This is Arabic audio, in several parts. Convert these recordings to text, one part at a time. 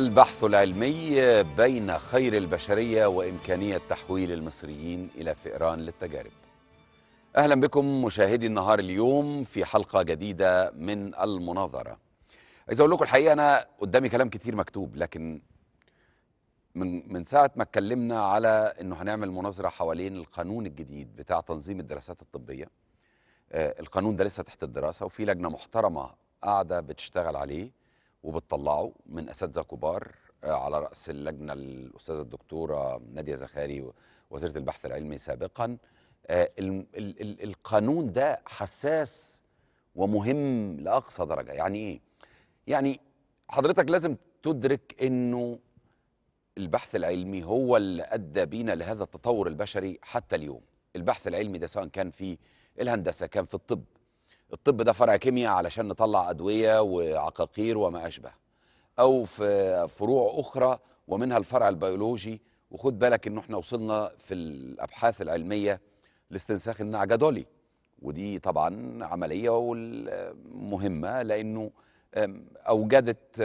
البحث العلمي بين خير البشرية وإمكانية تحويل المصريين إلى فئران للتجارب أهلا بكم مشاهدي النهار اليوم في حلقة جديدة من المناظرة عايز أقول لكم الحقيقة أنا قدامي كلام كتير مكتوب لكن من من ساعة ما اتكلمنا على إنه هنعمل مناظرة حوالين القانون الجديد بتاع تنظيم الدراسات الطبية آه، القانون ده لسه تحت الدراسة وفي لجنة محترمة قاعدة بتشتغل عليه وبتطلعوا من اساتذه كبار آه، على راس اللجنه الاستاذه الدكتوره ناديه زخاري وزيره البحث العلمي سابقا آه، القانون ده حساس ومهم لاقصى درجه يعني ايه يعني حضرتك لازم تدرك انه البحث العلمي هو اللي ادى بينا لهذا التطور البشري حتى اليوم البحث العلمي ده سواء كان في الهندسه كان في الطب الطب ده فرع كيمياء علشان نطلع ادويه وعقاقير وما اشبه او في فروع اخرى ومنها الفرع البيولوجي وخد بالك ان احنا وصلنا في الابحاث العلميه لاستنساخ النعجه دولي ودي طبعا عمليه مهمه لانه اوجدت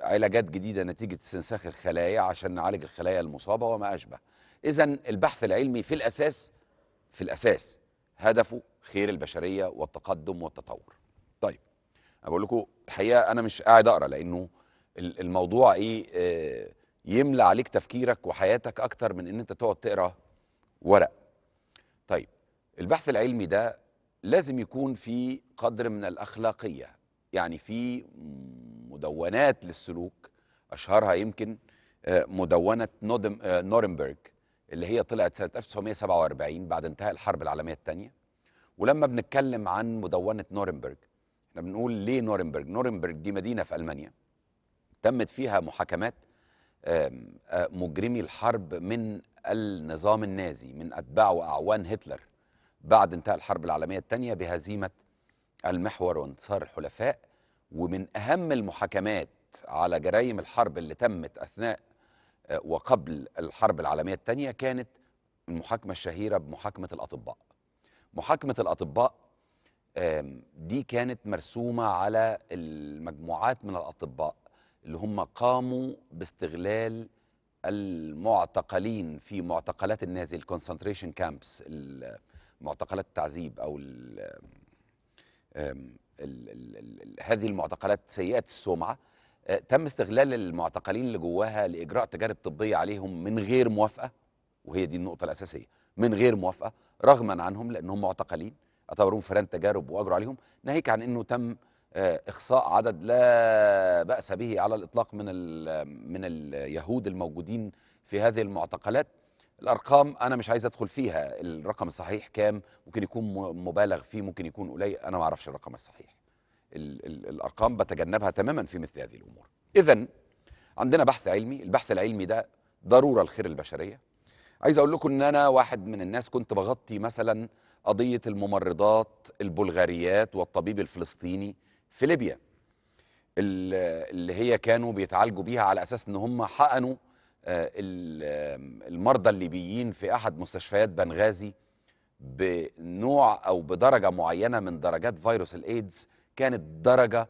علاجات جديده نتيجه استنساخ الخلايا عشان نعالج الخلايا المصابه وما اشبه اذا البحث العلمي في الاساس في الاساس هدفه خير البشريه والتقدم والتطور. طيب أقول بقول لكم الحقيقه انا مش قاعد اقرا لانه الموضوع ايه آه، يملى عليك تفكيرك وحياتك اكتر من ان انت تقعد تقرا ورق. طيب البحث العلمي ده لازم يكون في قدر من الاخلاقيه يعني في مدونات للسلوك اشهرها يمكن آه، مدونه آه، نورنبرغ اللي هي طلعت سنه 1947 بعد انتهاء الحرب العالميه الثانيه ولما بنتكلم عن مدونه نورنبرج احنا بنقول ليه نورنبرج نورنبرج دي مدينه في المانيا تمت فيها محاكمات مجرمي الحرب من النظام النازي من اتباع واعوان هتلر بعد انتهاء الحرب العالميه الثانيه بهزيمه المحور وانتصار الحلفاء ومن اهم المحاكمات على جرائم الحرب اللي تمت اثناء وقبل الحرب العالميه الثانيه كانت المحاكمه الشهيره بمحاكمه الاطباء محاكمه الاطباء دي كانت مرسومه على المجموعات من الاطباء اللي هم قاموا باستغلال المعتقلين في معتقلات النازي الكونسنتريشن كامبس معتقلات التعذيب او الـ الـ الـ هذه المعتقلات سيئه السمعه آه، تم استغلال المعتقلين اللي جواها لاجراء تجارب طبيه عليهم من غير موافقه وهي دي النقطه الاساسيه من غير موافقه رغما عنهم لانهم معتقلين اعتبروهم فران تجارب واجروا عليهم ناهيك عن انه تم آه، اخصاء عدد لا باس به على الاطلاق من من اليهود الموجودين في هذه المعتقلات الارقام انا مش عايز ادخل فيها الرقم الصحيح كام ممكن يكون مبالغ فيه ممكن يكون قليل انا ما اعرفش الرقم الصحيح الارقام بتجنبها تماما في مثل هذه الامور اذا عندنا بحث علمي البحث العلمي ده ضروره لخير البشريه عايز اقول لكم ان انا واحد من الناس كنت بغطي مثلا قضيه الممرضات البلغاريات والطبيب الفلسطيني في ليبيا اللي هي كانوا بيتعالجوا بيها على اساس ان هم حقنوا آه، المرضى الليبيين في احد مستشفيات بنغازي بنوع او بدرجه معينه من درجات فيروس الايدز كانت درجه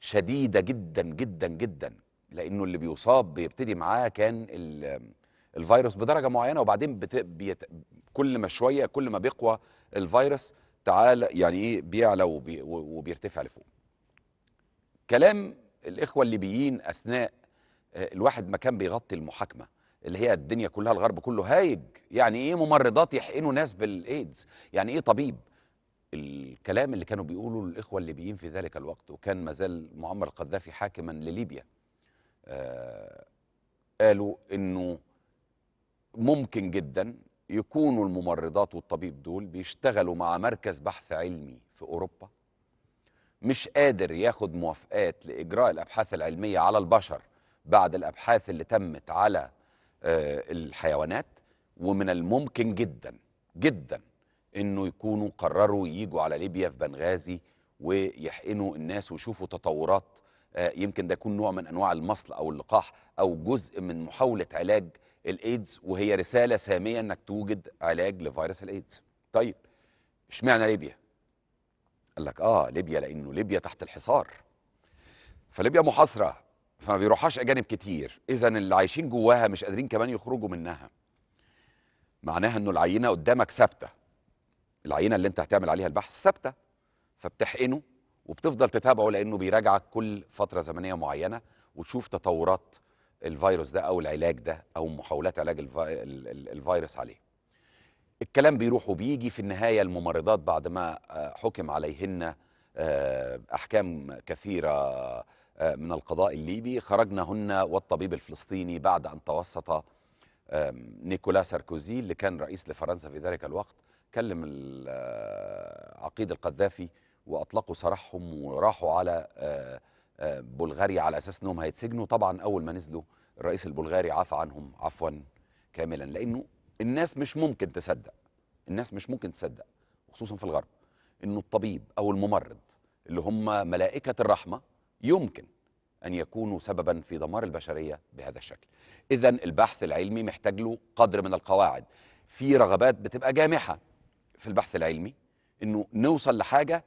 شديده جدا جدا جدا لانه اللي بيصاب بيبتدي معاه كان الفيروس بدرجه معينه وبعدين بت... بيت... كل ما شويه كل ما بيقوى الفيروس تعال يعني ايه بيعلى وبي... وبيرتفع لفوق. كلام الاخوه الليبيين اثناء آه، الواحد ما كان بيغطي المحاكمه اللي هي الدنيا كلها الغرب كله هايج يعني ايه ممرضات يحقنوا ناس بالايدز يعني ايه طبيب الكلام اللي كانوا بيقولوا الاخوه الليبيين في ذلك الوقت وكان مازال معمر القذافي حاكما لليبيا آه قالوا انه ممكن جدا يكونوا الممرضات والطبيب دول بيشتغلوا مع مركز بحث علمي في اوروبا مش قادر ياخد موافقات لاجراء الابحاث العلميه على البشر بعد الابحاث اللي تمت على آه، الحيوانات ومن الممكن جدا جدا انه يكونوا قرروا ييجوا على ليبيا في بنغازي ويحقنوا الناس ويشوفوا تطورات آه، يمكن ده يكون نوع من انواع المصل او اللقاح او جزء من محاوله علاج الايدز وهي رساله ساميه انك توجد علاج لفيروس الايدز طيب اشمعنى ليبيا قال لك اه ليبيا لانه ليبيا تحت الحصار فليبيا محاصره فما بيروحهاش اجانب كتير اذا اللي عايشين جواها مش قادرين كمان يخرجوا منها معناها انه العينه قدامك ثابته العينه اللي انت هتعمل عليها البحث ثابته فبتحقنه وبتفضل تتابعه لانه بيراجعك كل فتره زمنيه معينه وتشوف تطورات الفيروس ده او العلاج ده او محاولات علاج الفي... الفيروس عليه الكلام بيروح وبيجي في النهايه الممرضات بعد ما آه، حكم عليهن آه، احكام كثيره آه، من القضاء الليبي خرجنا هن والطبيب الفلسطيني بعد ان توسط نيكولا ساركوزي اللي كان رئيس لفرنسا في ذلك الوقت كلم عقيد القذافي واطلقوا سراحهم وراحوا على بلغاريا على اساس انهم هيتسجنوا طبعا اول ما نزلوا الرئيس البلغاري عفى عنهم عفوا كاملا لانه الناس مش ممكن تصدق الناس مش ممكن تصدق خصوصا في الغرب انه الطبيب او الممرض اللي هم ملائكه الرحمه يمكن ان يكونوا سببا في دمار البشريه بهذا الشكل اذا البحث العلمي محتاج له قدر من القواعد في رغبات بتبقى جامحه في البحث العلمي انه نوصل لحاجه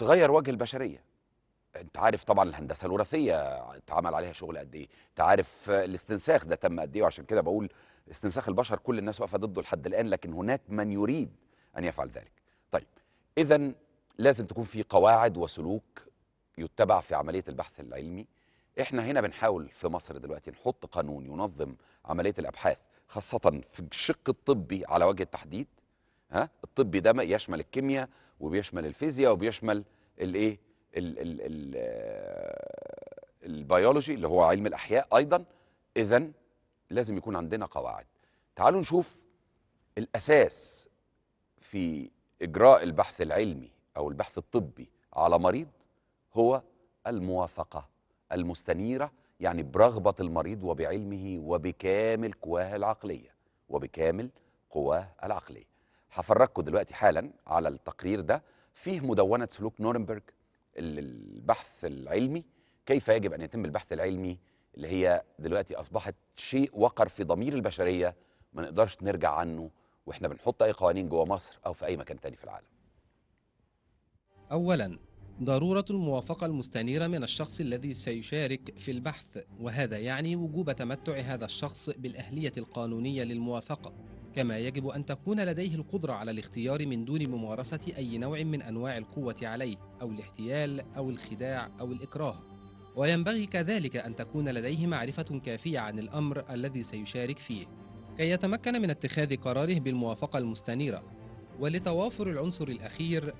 تغير وجه البشريه انت عارف طبعا الهندسه الوراثيه اتعمل عليها شغل قد ايه انت عارف الاستنساخ ده تم قد ايه وعشان كده بقول استنساخ البشر كل الناس واقفه ضده لحد الان لكن هناك من يريد ان يفعل ذلك طيب اذا لازم تكون في قواعد وسلوك يتبع في عمليه البحث العلمي احنا هنا بنحاول في مصر دلوقتي نحط قانون ينظم عمليه الابحاث خاصه في الشق الطبي على وجه التحديد ها الطبي ده يشمل الكيمياء وبيشمل الفيزياء وبيشمل الايه البيولوجي اللي هو علم الاحياء ايضا اذا لازم يكون عندنا قواعد تعالوا نشوف الاساس في اجراء البحث العلمي او البحث الطبي على مريض هو الموافقه المستنيره يعني برغبه المريض وبعلمه وبكامل قواه العقليه وبكامل قواه العقليه هفرجكم دلوقتي حالا على التقرير ده فيه مدونه سلوك نورنبرج البحث العلمي كيف يجب ان يتم البحث العلمي اللي هي دلوقتي اصبحت شيء وقر في ضمير البشريه ما نقدرش نرجع عنه واحنا بنحط اي قوانين جوه مصر او في اي مكان تاني في العالم. اولا ضرورة الموافقة المستنيرة من الشخص الذي سيشارك في البحث وهذا يعني وجوب تمتع هذا الشخص بالأهلية القانونية للموافقة كما يجب أن تكون لديه القدرة على الاختيار من دون ممارسة أي نوع من أنواع القوة عليه أو الاحتيال أو الخداع أو الإكراه وينبغي كذلك أن تكون لديه معرفة كافية عن الأمر الذي سيشارك فيه كي يتمكن من اتخاذ قراره بالموافقة المستنيرة ولتوافر العنصر الأخير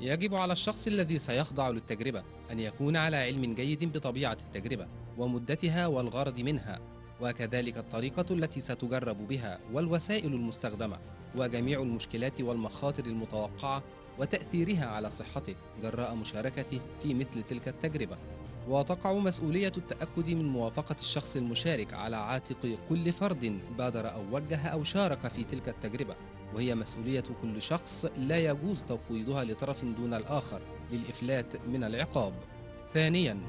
يجب على الشخص الذي سيخضع للتجربة أن يكون على علم جيد بطبيعة التجربة ومدتها والغرض منها وكذلك الطريقة التي ستجرب بها والوسائل المستخدمة وجميع المشكلات والمخاطر المتوقعة وتأثيرها على صحته جراء مشاركته في مثل تلك التجربة وتقع مسؤولية التأكد من موافقة الشخص المشارك على عاتق كل فرد بادر أو وجه أو شارك في تلك التجربة وهي مسؤولية كل شخص لا يجوز تفويضها لطرف دون الآخر للإفلات من العقاب ثانياً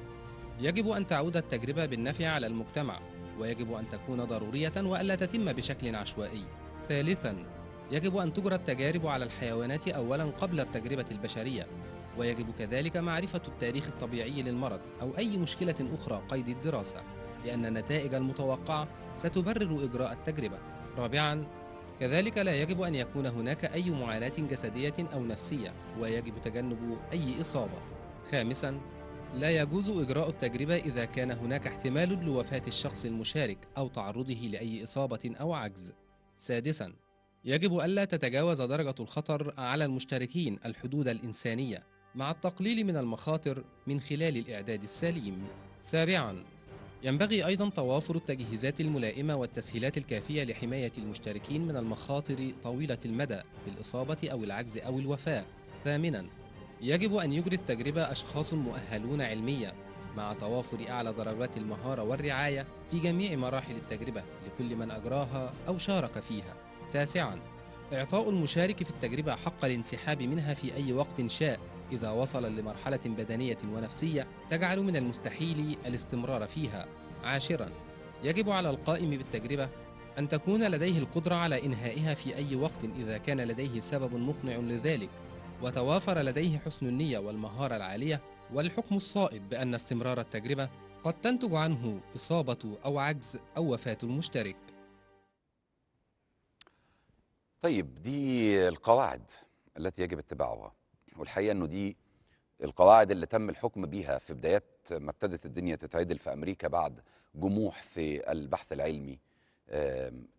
يجب أن تعود التجربة بالنفع على المجتمع ويجب أن تكون ضرورية وألا تتم بشكل عشوائي. ثالثاً، يجب أن تجرى التجارب على الحيوانات أولاً قبل التجربة البشرية، ويجب كذلك معرفة التاريخ الطبيعي للمرض أو أي مشكلة أخرى قيد الدراسة، لأن النتائج المتوقعة ستبرر إجراء التجربة. رابعاً، كذلك لا يجب أن يكون هناك أي معاناة جسدية أو نفسية، ويجب تجنب أي إصابة. خامساً، لا يجوز إجراء التجربة إذا كان هناك احتمال لوفاة الشخص المشارك أو تعرضه لأي إصابة أو عجز. سادساً: يجب ألا تتجاوز درجة الخطر على المشتركين الحدود الإنسانية مع التقليل من المخاطر من خلال الإعداد السليم. سابعاً: ينبغي أيضا توافر التجهيزات الملائمة والتسهيلات الكافية لحماية المشتركين من المخاطر طويلة المدى بالإصابة أو العجز أو الوفاة. ثامناً: يجب أن يجري التجربة أشخاص مؤهلون علميا مع توافر أعلى درجات المهارة والرعاية في جميع مراحل التجربة لكل من أجراها أو شارك فيها. تاسعاً إعطاء المشارك في التجربة حق الانسحاب منها في أي وقت شاء إذا وصل لمرحلة بدنية ونفسية تجعل من المستحيل الاستمرار فيها. عاشراً يجب على القائم بالتجربة أن تكون لديه القدرة على إنهائها في أي وقت إذا كان لديه سبب مقنع لذلك وتوافر لديه حسن النية والمهارة العالية والحكم الصائب بأن استمرار التجربة قد تنتج عنه إصابة أو عجز أو وفاة المشترك طيب دي القواعد التي يجب اتباعها والحقيقة أنه دي القواعد اللي تم الحكم بيها في بدايات ما ابتدت الدنيا تتعدل في أمريكا بعد جموح في البحث العلمي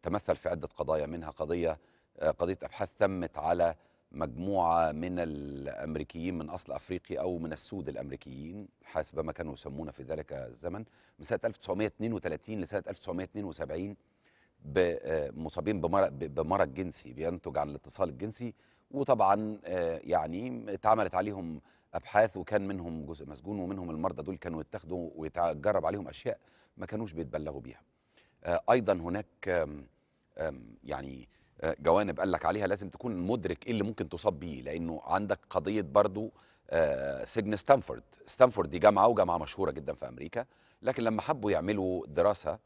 تمثل في عدة قضايا منها قضية آه، قضية أبحاث تمت على مجموعة من الأمريكيين من أصل أفريقي أو من السود الأمريكيين حسب ما كانوا يسمونه في ذلك الزمن من سنة 1932 لسنة 1972 آه، مصابين بمرض جنسي بينتج عن الاتصال الجنسي وطبعا آه، يعني اتعملت عليهم ابحاث وكان منهم جزء مسجون ومنهم المرضى دول كانوا يتاخدوا ويتجرب عليهم اشياء ما كانوش بيتبلغوا بيها آه، ايضا هناك يعني آه، جوانب قال لك عليها لازم تكون مدرك ايه اللي ممكن تصاب بيه لانه عندك قضيه برضو آه، سجن ستانفورد ستانفورد دي جامعه وجامعه مشهوره جدا في امريكا لكن لما حبوا يعملوا دراسه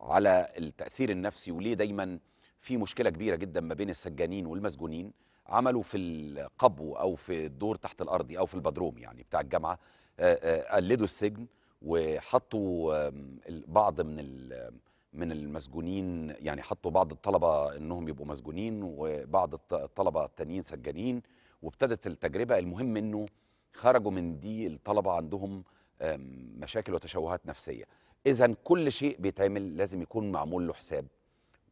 على التاثير النفسي وليه دايما في مشكله كبيره جدا ما بين السجانين والمسجونين عملوا في القبو او في الدور تحت الارضي او في البدروم يعني بتاع الجامعه آه، قلدوا السجن وحطوا بعض من من المسجونين يعني حطوا بعض الطلبه انهم يبقوا مسجونين وبعض الطلبه التانيين سجانين وابتدت التجربه المهم انه خرجوا من دي الطلبه عندهم مشاكل وتشوهات نفسيه اذا كل شيء بيتعمل لازم يكون معمول له حساب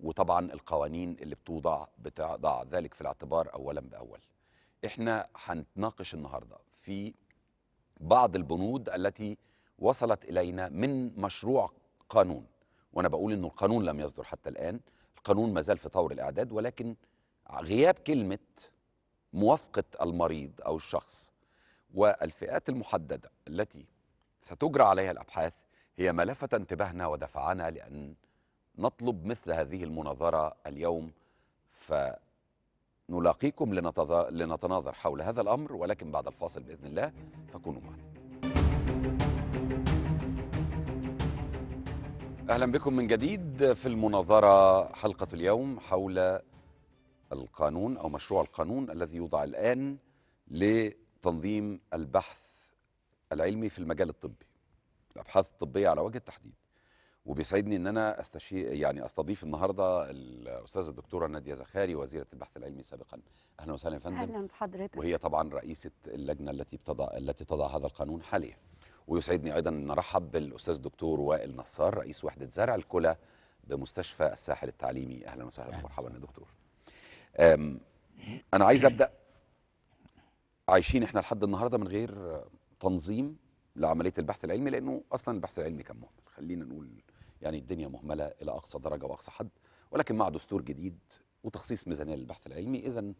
وطبعا القوانين اللي بتوضع بتضع ذلك في الاعتبار اولا باول احنا هنتناقش النهارده في بعض البنود التي وصلت الينا من مشروع قانون وانا بقول انه القانون لم يصدر حتى الان القانون ما زال في طور الاعداد ولكن غياب كلمه موافقه المريض او الشخص والفئات المحدده التي ستجرى عليها الابحاث هي ما لفت انتباهنا ودفعنا لان نطلب مثل هذه المناظره اليوم فنلاقيكم لنتناظر حول هذا الامر ولكن بعد الفاصل باذن الله فكونوا معنا أهلا بكم من جديد في المناظرة حلقة اليوم حول القانون أو مشروع القانون الذي يوضع الآن لتنظيم البحث العلمي في المجال الطبي الأبحاث الطبية على وجه التحديد وبيسعدني ان انا استشي يعني استضيف النهارده الاستاذه الدكتوره ناديه زخاري وزيره البحث العلمي سابقا اهلا وسهلا يا فندم اهلا بحضرتك وهي طبعا رئيسه اللجنه التي بتضع التي تضع هذا القانون حاليا ويسعدني ايضا ان ارحب بالاستاذ دكتور وائل نصار رئيس وحده زرع الكلى بمستشفى الساحل التعليمي اهلا وسهلا ومرحبا يا دكتور انا عايز ابدا عايشين احنا لحد النهارده من غير تنظيم لعمليه البحث العلمي لانه اصلا البحث العلمي كان مهمل خلينا نقول يعني الدنيا مهمله الى اقصى درجه واقصى حد ولكن مع دستور جديد وتخصيص ميزانيه للبحث العلمي اذا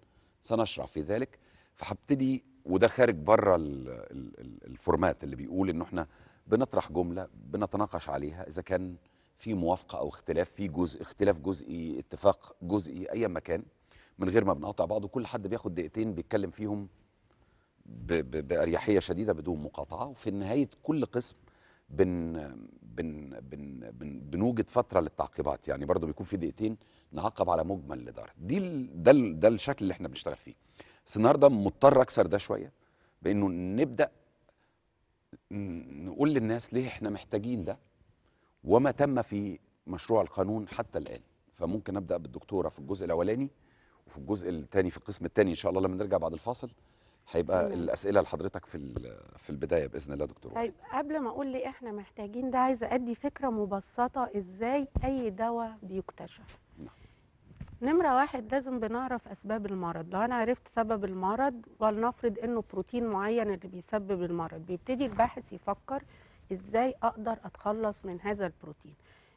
سنشرع في ذلك فهبتدي وده خارج بره الفورمات اللي بيقول انه احنا بنطرح جمله بنتناقش عليها اذا كان في موافقه او اختلاف في جزء اختلاف جزئي اتفاق جزئي ايا ما كان من غير ما بنقطع بعض وكل حد بياخد دقيقتين بيتكلم فيهم ب ب باريحيه شديده بدون مقاطعه وفي نهايه كل قسم بن بن بن بن بنوجد فتره للتعقيبات يعني برضو بيكون في دقيقتين نعقب على مجمل اللي دار دي ده ده الشكل اللي احنا بنشتغل فيه بس النهارده مضطر اكسر ده شويه بانه نبدا نقول للناس ليه احنا محتاجين ده وما تم في مشروع القانون حتى الان فممكن ابدا بالدكتوره في الجزء الاولاني وفي الجزء الثاني في القسم الثاني ان شاء الله لما نرجع بعد الفاصل هيبقى الاسئله لحضرتك في في البدايه باذن الله دكتور طيب قبل ما اقول لي احنا محتاجين ده عايزه ادي فكره مبسطه ازاي اي دواء بيكتشف نمرة واحد لازم بنعرف أسباب المرض لو أنا عرفت سبب المرض ولنفرض أنه بروتين معين اللي بيسبب المرض بيبتدي الباحث يفكر إزاي أقدر أتخلص من هذا البروتين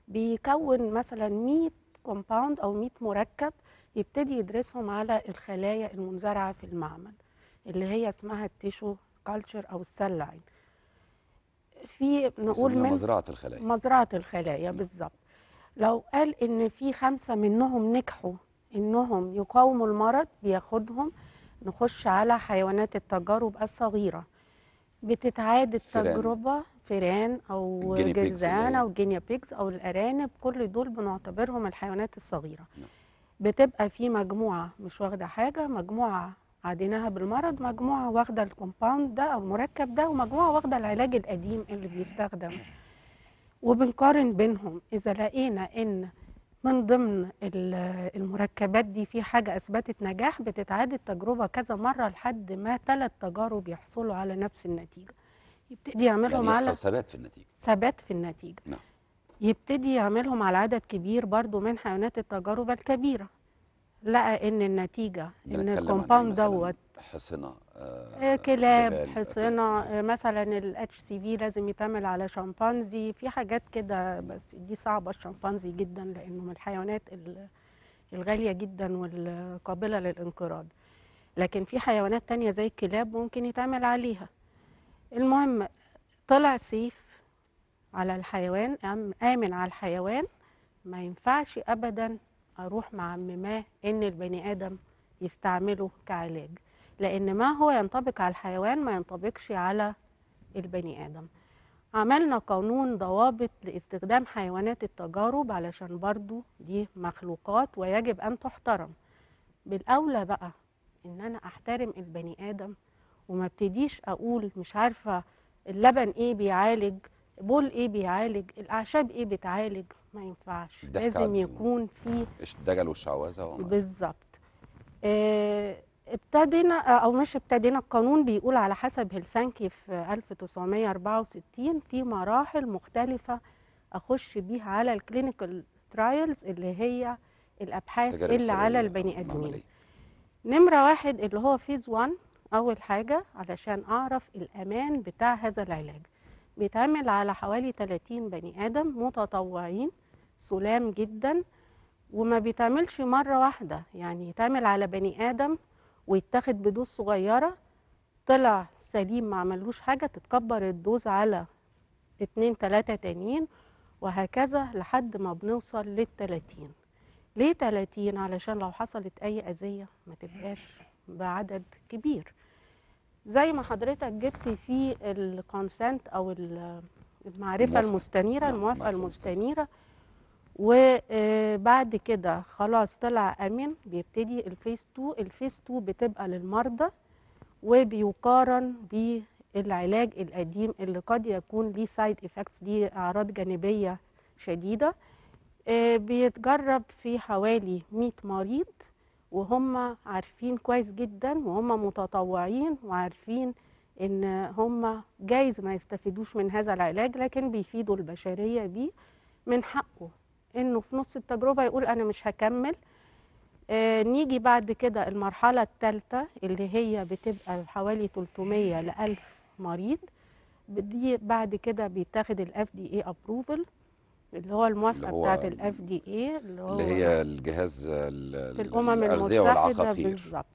بيكون مثلا 100 كومباوند أو 100 مركب يبتدي يدرسهم على الخلايا المنزرعة في المعمل اللي هي اسمها التيشو كالتشر أو السلاين في نقول من مزرعة الخلايا مزرعة الخلايا بالظبط لو قال ان في خمسه منهم نجحوا انهم يقاوموا المرض بياخدهم نخش على حيوانات التجارب الصغيره بتتعاد التجربه فيران او جرزان او جينيا بيجز او الارانب كل دول بنعتبرهم الحيوانات الصغيره نعم. بتبقى في مجموعه مش واخده حاجه مجموعه عديناها بالمرض مجموعه واخده الكومباوند ده او المركب ده ومجموعه واخده العلاج القديم اللي بيستخدم وبنقارن بينهم إذا لقينا إن من ضمن المركبات دي في حاجة أثبتت نجاح بتتعاد التجربة كذا مرة لحد ما ثلاث تجارب يحصلوا على نفس النتيجة يبتدي يعملهم يعني على ثبات في النتيجة ثبات في النتيجة نعم. يبتدي يعملهم على عدد كبير برضو من حيوانات التجارب الكبيرة لقى إن النتيجة إن الكومباوند دوت حصنة آه، آه، كلاب حصينه آه، مثلا الاتش سي في لازم يتعمل على شمبانزي في حاجات كده بس دي صعبه الشمبانزي جدا لانه من الحيوانات الغاليه جدا والقابله للانقراض لكن في حيوانات تانية زي الكلاب ممكن يتعمل عليها المهم طلع سيف على الحيوان امن على الحيوان ما ينفعش ابدا اروح مع ما ان البني ادم يستعمله كعلاج لأن ما هو ينطبق على الحيوان ما ينطبقش على البني آدم عملنا قانون ضوابط لاستخدام حيوانات التجارب علشان برضو دي مخلوقات ويجب أن تحترم بالأولى بقى إن أنا أحترم البني آدم وما ابتديش أقول مش عارفة اللبن إيه بيعالج بول إيه بيعالج الأعشاب إيه بتعالج ما ينفعش لازم يكون في الدجل والشعوذة بالظبط آه ابتدينا آه، او مش ابتدينا القانون بيقول على حسب هلسنكي في 1964 في مراحل مختلفه اخش بيها على الكلينيكال ترايلز اللي هي الابحاث اللي على البني ادمين نمره واحد اللي هو فيز 1 اول حاجه علشان اعرف الامان بتاع هذا العلاج بيتعمل على حوالي 30 بني ادم متطوعين سلام جدا وما بيتعملش مره واحده يعني يتعمل على بني ادم ويتاخد بدوز صغيره طلع سليم ما عملوش حاجه تتكبر الدوز على اتنين تلاته تانيين وهكذا لحد ما بنوصل للتلاتين ليه تلاتين علشان لو حصلت اي اذيه ما تبقاش بعدد كبير زي ما حضرتك جبت في الكونسنت او نعم، المعرفه المستنيره الموافقه المستنيره وبعد آه، كده خلاص طلع امين بيبتدي الفيس 2 الفيس 2 بتبقى للمرضى وبيقارن بالعلاج القديم اللي قد يكون ليه سايد افكتس ليه اعراض جانبيه شديده آه، بيتجرب في حوالي 100 مريض وهم عارفين كويس جدا وهم متطوعين وعارفين ان هم جايز ما يستفيدوش من هذا العلاج لكن بيفيدوا البشريه بيه من حقه انه في نص التجربه يقول انا مش هكمل آه نيجي بعد كده المرحله الثالثه اللي هي بتبقى حوالي 300 ل 1000 مريض دي بعد كده بيتاخد الاف دي اي ابروفل اللي هو الموافقه بتاعت الاف دي اي اللي هو اللي هي الجهاز في الامم المتحده بالظبط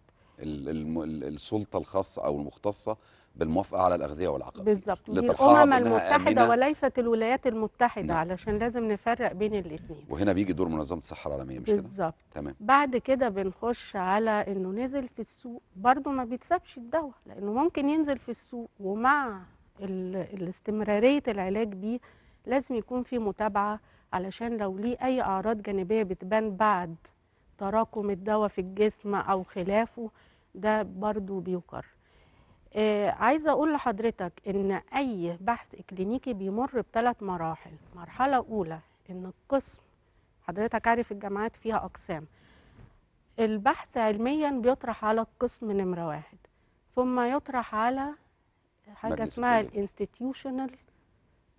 السلطه الخاصه او المختصه بالموافقه على الاغذيه والعقار بالظبط الامم المتحده وليست الولايات المتحده نعم. علشان لازم نفرق بين الاثنين وهنا بيجي دور منظمه الصحه العالميه مش كده بالظبط تمام بعد كده بنخش على انه نزل في السوق برضه ما بيتسابش الدواء لانه ممكن ينزل في السوق ومع الاستمراريه العلاج بيه لازم يكون في متابعه علشان لو ليه اي اعراض جانبيه بتبان بعد تراكم الدواء في الجسم او خلافه ده برضو بيقر آه، عايزه اقول لحضرتك ان اي بحث اكلينيكي بيمر بثلاث مراحل مرحله اولى ان القسم حضرتك عارف الجامعات فيها اقسام البحث علميا بيطرح على القسم نمره واحد ثم يطرح على حاجه اسمها الانستتيوشنال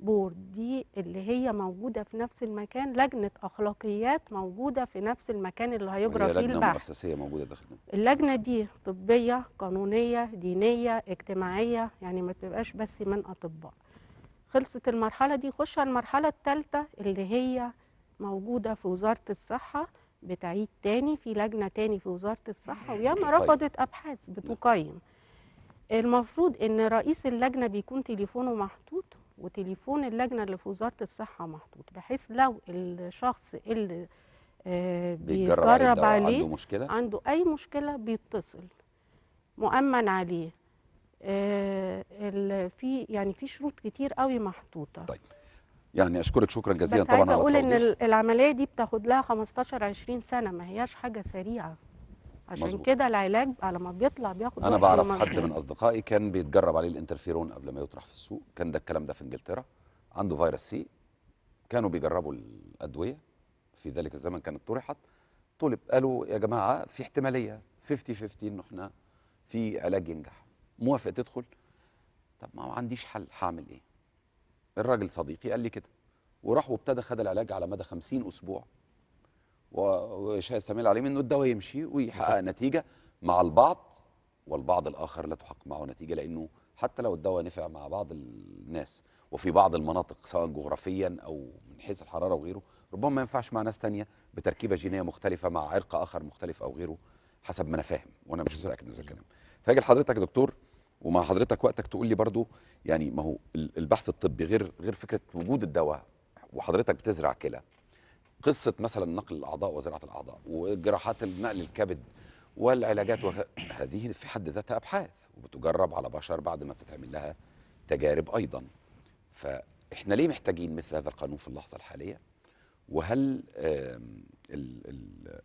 بورد دي اللي هي موجودة في نفس المكان لجنة أخلاقيات موجودة في نفس المكان اللي هيجرى فيه البحث لجنة مؤسسية موجودة داخل اللجنة دي طبية قانونية دينية اجتماعية يعني ما تبقاش بس من أطباء خلصت المرحلة دي خش على المرحلة الثالثة اللي هي موجودة في وزارة الصحة بتعيد تاني في لجنة تاني في وزارة الصحة وياما طيب. رفضت أبحاث نعم. بتقيم المفروض ان رئيس اللجنه بيكون تليفونه محطوط وتليفون اللجنه اللي في وزاره الصحه محطوط بحيث لو الشخص اللي آه بيتجرب عليه, عليه عنده مشكله عنده اي مشكله بيتصل مؤمن عليه آه، في يعني في شروط كتير قوي محطوطه طيب يعني اشكرك شكرا جزيلا طبعا على التوضيح بس اقول ان العمليه دي بتاخد لها 15 20 سنه ما هياش حاجه سريعه عشان مزبوط. كده العلاج على ما بيطلع بياخد انا بعرف حد من اصدقائي كان بيتجرب عليه الانترفيرون قبل ما يطرح في السوق كان ده الكلام ده في انجلترا عنده فيروس سي كانوا بيجربوا الادويه في ذلك الزمن كانت طرحت طلب قالوا يا جماعه في احتماليه 50 50 ان احنا في علاج ينجح موافق تدخل طب ما عنديش حل هعمل ايه الراجل صديقي قال لي كده وراح وابتدى خد العلاج على مدى 50 اسبوع وشهد سمير عليم انه الدواء يمشي ويحقق نتيجه مع البعض والبعض الاخر لا تحقق معه نتيجه لانه حتى لو الدواء نفع مع بعض الناس وفي بعض المناطق سواء جغرافيا او من حيث الحراره وغيره ربما ما ينفعش مع ناس ثانيه بتركيبه جينيه مختلفه مع عرق اخر مختلف او غيره حسب ما انا فاهم وانا مش متاكد من الكلام فاجي لحضرتك يا دكتور ومع حضرتك وقتك تقول لي برضو يعني ما هو البحث الطبي غير غير فكره وجود الدواء وحضرتك بتزرع كلى قصه مثلا نقل الاعضاء وزراعه الاعضاء وجراحات النقل الكبد والعلاجات هذه في حد ذاتها ابحاث وبتجرب على بشر بعد ما بتتعمل لها تجارب ايضا فاحنا ليه محتاجين مثل هذا القانون في اللحظه الحاليه وهل ال ال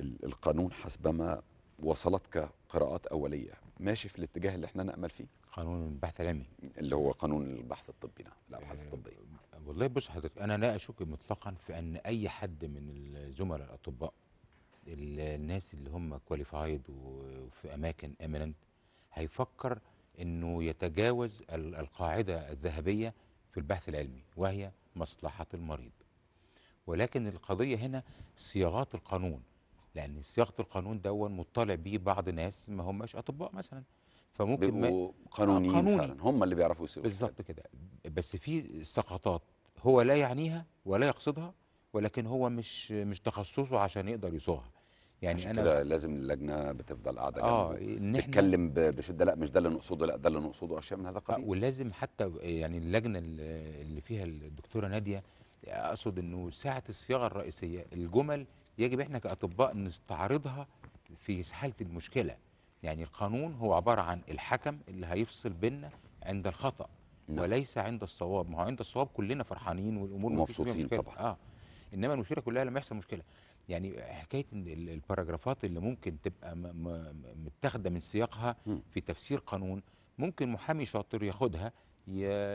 ال القانون حسبما وصلتك قراءات اوليه ماشي في الاتجاه اللي احنا نامل فيه قانون البحث العلمي اللي هو قانون البحث الطبي نعم الابحاث آه، الطبيه والله بص حضرتك انا لا اشك مطلقا في ان اي حد من الزملاء الاطباء الناس اللي هم كواليفايد وفي اماكن اميننت هيفكر انه يتجاوز القاعده الذهبيه في البحث العلمي وهي مصلحه المريض ولكن القضيه هنا صياغات القانون لان صياغه القانون دون مطلع بيه بعض ناس ما هماش اطباء مثلا فممكن بيبقوا قانونيين آه، قانوني. فعلا هم اللي بيعرفوا يسيروا بالظبط كده بس في سقطات هو لا يعنيها ولا يقصدها ولكن هو مش مش تخصصه عشان يقدر يسوقها يعني عشان انا كده لازم اللجنه بتفضل قاعده اه نتكلم إيه، بشده لا مش ده اللي نقصده لا ده اللي نقصده اشياء من هذا القبيل آه، ولازم حتى يعني اللجنه اللي فيها الدكتوره ناديه اقصد انه ساعه الصياغه الرئيسيه الجمل يجب احنا كاطباء نستعرضها في حاله المشكله يعني القانون هو عبارة عن الحكم اللي هيفصل بيننا عند الخطأ نعم. وليس عند الصواب ما هو عند الصواب كلنا فرحانين والامور مبسوطين طبعا اه انما المشكله كلها لما يحصل مشكله يعني حكايه الباراجرافات اللي ممكن تبقى متاخده من سياقها في تفسير قانون ممكن محامي شاطر ياخدها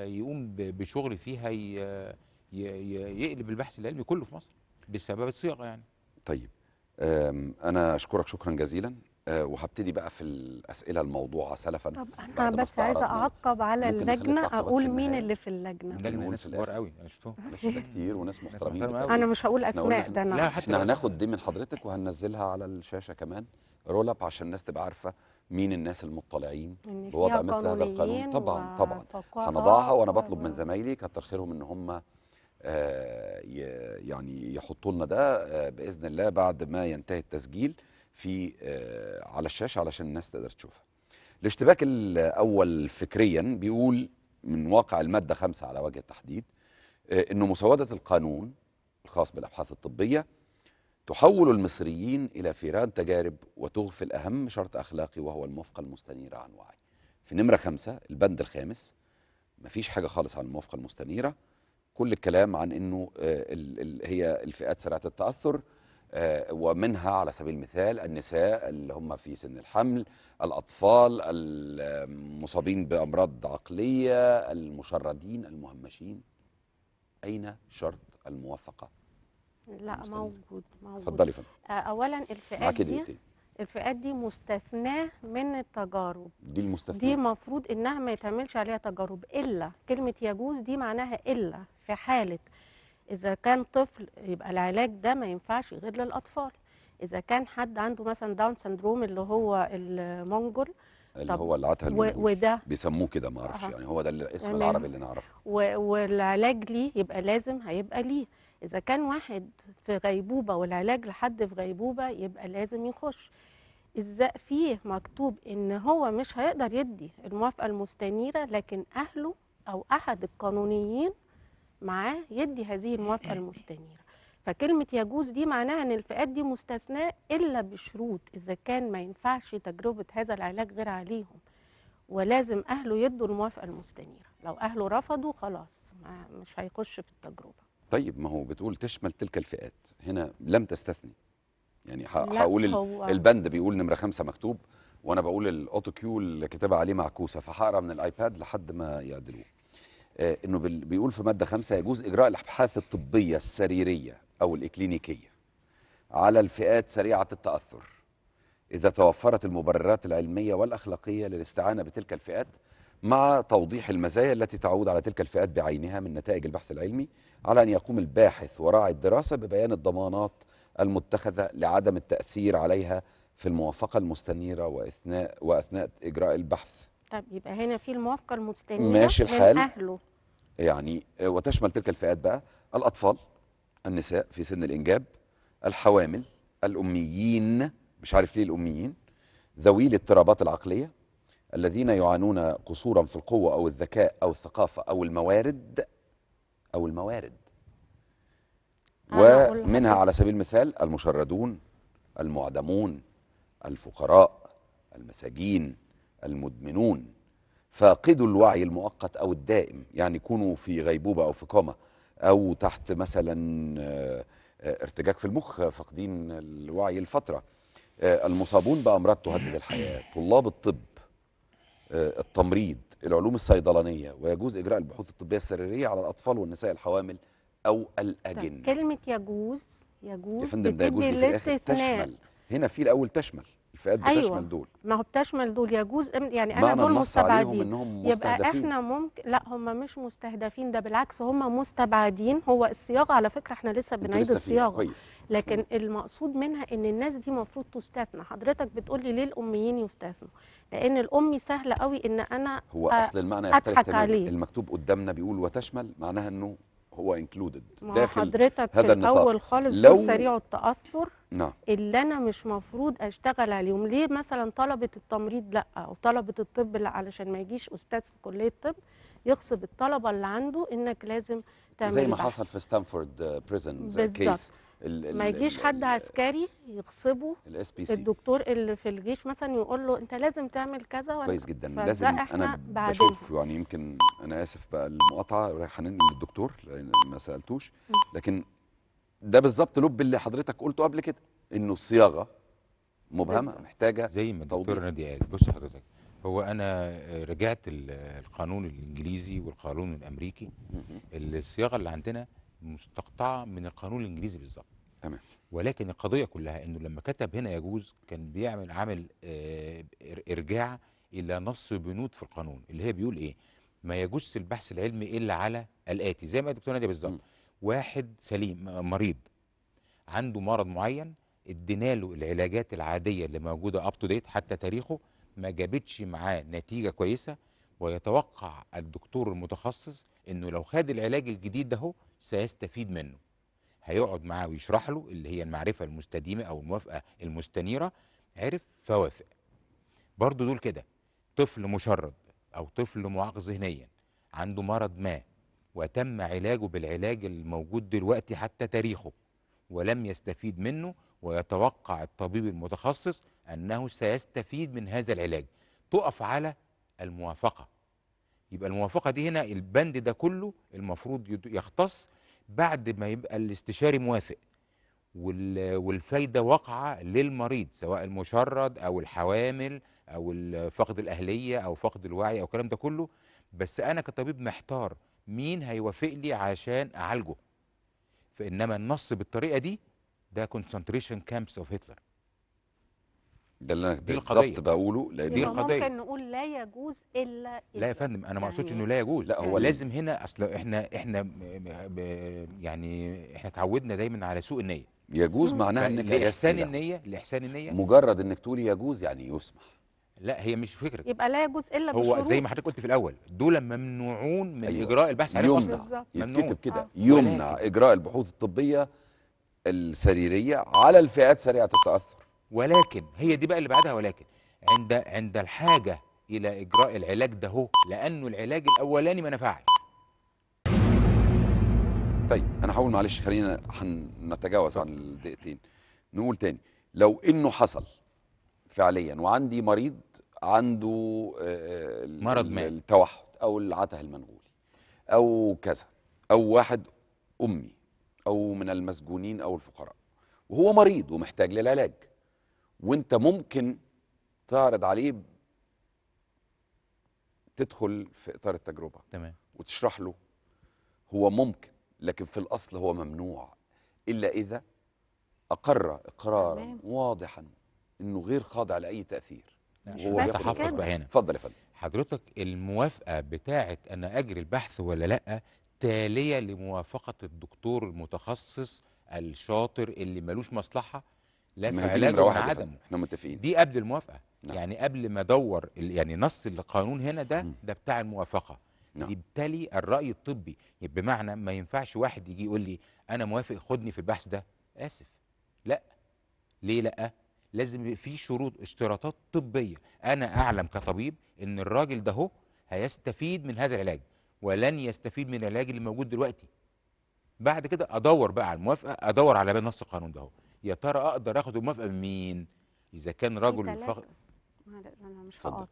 يقوم بشغل فيها يقلب البحث العلمي كله في مصر بسبب الصياغه يعني طيب انا اشكرك شكرا جزيلا آه، وهبتدي بقى في الاسئله الموضوعه سلفا طب انا بس عايزه اعقب على اللجنه اقول مين اللي في اللجنه اللجنه يعني ناس كبار قوي انا شفتهم كتير وناس محترمين انا مش هقول اسماء ده انا لا احنا هناخد دي من حضرتك وهننزلها على الشاشه كمان رول اب عشان الناس تبقى عارفه مين الناس المطلعين بوضع مثل هذا القانون طبعا طبعا هنضعها وانا بطلب من زمايلي كتر خيرهم ان هم آه، يعني يحطوا لنا ده آه، باذن الله بعد ما ينتهي التسجيل في آه، على الشاشه علشان الناس تقدر تشوفها الاشتباك الاول فكريا بيقول من واقع الماده خمسة على وجه التحديد آه، انه مسوده القانون الخاص بالابحاث الطبيه تحول المصريين الى فيران تجارب وتغفل اهم شرط اخلاقي وهو الموافقه المستنيره عن وعي في نمره خمسة البند الخامس مفيش حاجه خالص عن الموافقه المستنيره كل الكلام عن انه آه، هي الفئات سريعه التاثر آه، ومنها على سبيل المثال النساء اللي هم في سن الحمل الأطفال المصابين بأمراض عقلية المشردين المهمشين أين شرط الموافقة؟ لا موجود موجود اتفضلي آه، أولا الفئات دي الفئات دي مستثناه من التجارب دي المستثناه دي المفروض انها ما يتعملش عليها تجارب الا كلمه يجوز دي معناها الا في حاله إذا كان طفل يبقى العلاج ده ما ينفعش غير للأطفال إذا كان حد عنده مثلا داون سندروم اللي هو المنجل اللي هو اللي وده بيسموه كده ما اعرفش يعني هو ده الاسم العربي اللي نعرفه والعلاج ليه يبقى لازم هيبقى ليه اذا كان واحد في غيبوبه والعلاج لحد في غيبوبه يبقى لازم يخش اذا فيه مكتوب ان هو مش هيقدر يدي الموافقه المستنيره لكن اهله او احد القانونيين معاه يدي هذه الموافقه أيوة. المستنيره فكلمه يجوز دي معناها ان الفئات دي مستثناه الا بشروط اذا كان ما ينفعش تجربه هذا العلاج غير عليهم ولازم اهله يدوا الموافقه المستنيره لو اهله رفضوا خلاص مش هيخش في التجربه طيب ما هو بتقول تشمل تلك الفئات هنا لم تستثني يعني هقول البند بيقول نمره خمسة مكتوب وانا بقول الاوتو كيو اللي كاتبها عليه معكوسه فهقرا من الايباد لحد ما يعدلوه آه، انه بيقول في ماده خمسة يجوز اجراء الابحاث الطبيه السريريه او الاكلينيكيه على الفئات سريعه التاثر اذا توفرت المبررات العلميه والاخلاقيه للاستعانه بتلك الفئات مع توضيح المزايا التي تعود على تلك الفئات بعينها من نتائج البحث العلمي على ان يقوم الباحث وراعي الدراسه ببيان الضمانات المتخذه لعدم التاثير عليها في الموافقه المستنيره واثناء واثناء اجراء البحث طب يبقى هنا في الموافقه المستنيه ماشي الحال من اهله يعني آه، وتشمل تلك الفئات بقى الاطفال النساء في سن الانجاب الحوامل الاميين مش عارف ليه الاميين ذوي الاضطرابات العقليه الذين يعانون قصورا في القوه او الذكاء او الثقافه او الموارد او الموارد ومنها على سبيل المثال المشردون المعدمون الفقراء المساجين المدمنون فاقدوا الوعي المؤقت أو الدائم يعني يكونوا في غيبوبة أو في قامة أو تحت مثلا آه، آه، ارتجاج في المخ فاقدين الوعي الفترة آه، المصابون بأمراض تهدد الحياة طلاب الطب التمريض العلوم الصيدلانية ويجوز إجراء البحوث الطبية السريرية على الأطفال والنساء الحوامل أو الأجنة كلمة يجوز يجوز يا فندم ده يجوز في الآخر تشمل هنا في الأول تشمل الفئات أيوة. بتشمل دول ما هو بتشمل دول يجوز يعني انا دول مستبعدين إنهم يبقى احنا ممكن لا هم مش مستهدفين ده بالعكس هم مستبعدين هو الصياغه على فكره احنا لسه بنعيد لسه الصياغه كويس. لكن م. المقصود منها ان الناس دي المفروض تستثنى حضرتك بتقول لي ليه الاميين يستثنوا لان الامي سهل قوي ان انا هو اصل المعنى يختلف تماما المكتوب قدامنا بيقول وتشمل معناها انه هو انكلودد داخل حضرتك هذا النطاق الاول خالص لو سريع التاثر نعم اللي انا مش مفروض اشتغل عليهم ليه مثلا طلبه التمريض لا او طلبه الطب لا علشان ما يجيش استاذ في كليه الطب يغصب الطلبه اللي عنده انك لازم تعمل زي ما البحث. حصل في ستانفورد بريزن كيس الـ ما يجيش حد عسكري يغصبه الاس بي سي الدكتور اللي في الجيش مثلا يقول له انت لازم تعمل كذا ولا كويس جدا لازم انا بشوف يعني يمكن انا اسف بقى المقاطعه رايح هننقل للدكتور ما سالتوش لكن ده بالظبط لب اللي حضرتك قلته قبل كده انه الصياغه مبهمه محتاجه زي ما الدكتور نادي قال بص حضرتك هو انا رجعت القانون الانجليزي والقانون الامريكي الصياغه اللي عندنا مستقطعه من القانون الانجليزي بالظبط تمام ولكن القضيه كلها انه لما كتب هنا يجوز كان بيعمل عامل آه، ارجاع الى نص بنود في القانون اللي هي بيقول ايه ما يجوز البحث العلمي الا على الاتي زي ما الدكتور ناديه بالظبط واحد سليم مريض عنده مرض معين ادينا له العلاجات العاديه اللي موجوده اب تو ديت حتى تاريخه ما جابتش معاه نتيجه كويسه ويتوقع الدكتور المتخصص انه لو خد العلاج الجديد ده سيستفيد منه هيقعد معاه ويشرح له اللي هي المعرفة المستديمة أو الموافقة المستنيرة عرف فوافق برضو دول كده طفل مشرد أو طفل معاق ذهنيا عنده مرض ما وتم علاجه بالعلاج الموجود دلوقتي حتى تاريخه ولم يستفيد منه ويتوقع الطبيب المتخصص أنه سيستفيد من هذا العلاج تقف على الموافقة يبقى الموافقه دي هنا البند ده كله المفروض يختص بعد ما يبقى الاستشاري موافق والفايده واقعه للمريض سواء المشرد او الحوامل او فقد الاهليه او فقد الوعي او الكلام ده كله بس انا كطبيب محتار مين هيوافق لي عشان اعالجه فانما النص بالطريقه دي ده كونسنتريشن كامبس اوف هتلر ده اللي انا بالظبط بقوله لان دي القضيه ممكن نقول لا يجوز الا لا يا فندم انا ما اقصدش يعني انه لا يجوز لا هو يعني لازم هنا اصل احنا احنا يعني احنا اتعودنا دايما على سوء النيه يجوز معناها انك لاحسان النيه لاحسان النيه مجرد انك تقولي يجوز يعني يسمح لا هي مش فكره يبقى لا يجوز الا هو بشروط. زي ما حضرتك قلت في الاول دول ممنوعون من أيوة. اجراء البحث عليهم يمنع يتكتب كده آه. يمنع اجراء البحوث الطبيه السريريه على الفئات سريعه التاثر ولكن هي دي بقى اللي بعدها ولكن عند عند الحاجه الى اجراء العلاج ده هو لانه العلاج الاولاني ما نفعش طيب انا هقول معلش خلينا هنتجاوز عن الدقيقتين نقول تاني لو انه حصل فعليا وعندي مريض عنده آه، مرض ما التوحد او العته المنغولي او كذا او واحد امي او من المسجونين او الفقراء وهو مريض ومحتاج للعلاج وانت ممكن تعرض عليه تدخل في اطار التجربه تمام وتشرح له هو ممكن لكن في الاصل هو ممنوع الا اذا اقر اقرارا تمام. واضحا انه غير خاضع لاي تاثير نعم. هو بيحافظ بقى هنا اتفضل يا فندم حضرتك الموافقه بتاعه انا اجري البحث ولا لا تاليه لموافقه الدكتور المتخصص الشاطر اللي ملوش مصلحه لا فعلاج عدمه احنا متفقين دي قبل الموافقه نعم. يعني قبل ما ادور يعني نص القانون هنا ده م. ده بتاع الموافقه نعم. يبتلي الراي الطبي بمعنى ما ينفعش واحد يجي يقول لي انا موافق خدني في البحث ده اسف لا ليه لا لازم في شروط اشتراطات طبيه انا اعلم كطبيب ان الراجل ده هو هيستفيد من هذا العلاج ولن يستفيد من العلاج اللي موجود دلوقتي بعد كده ادور بقى على الموافقه ادور على نص القانون ده هو يا ترى اقدر اخد الموافقه من مين اذا كان رجل الفقد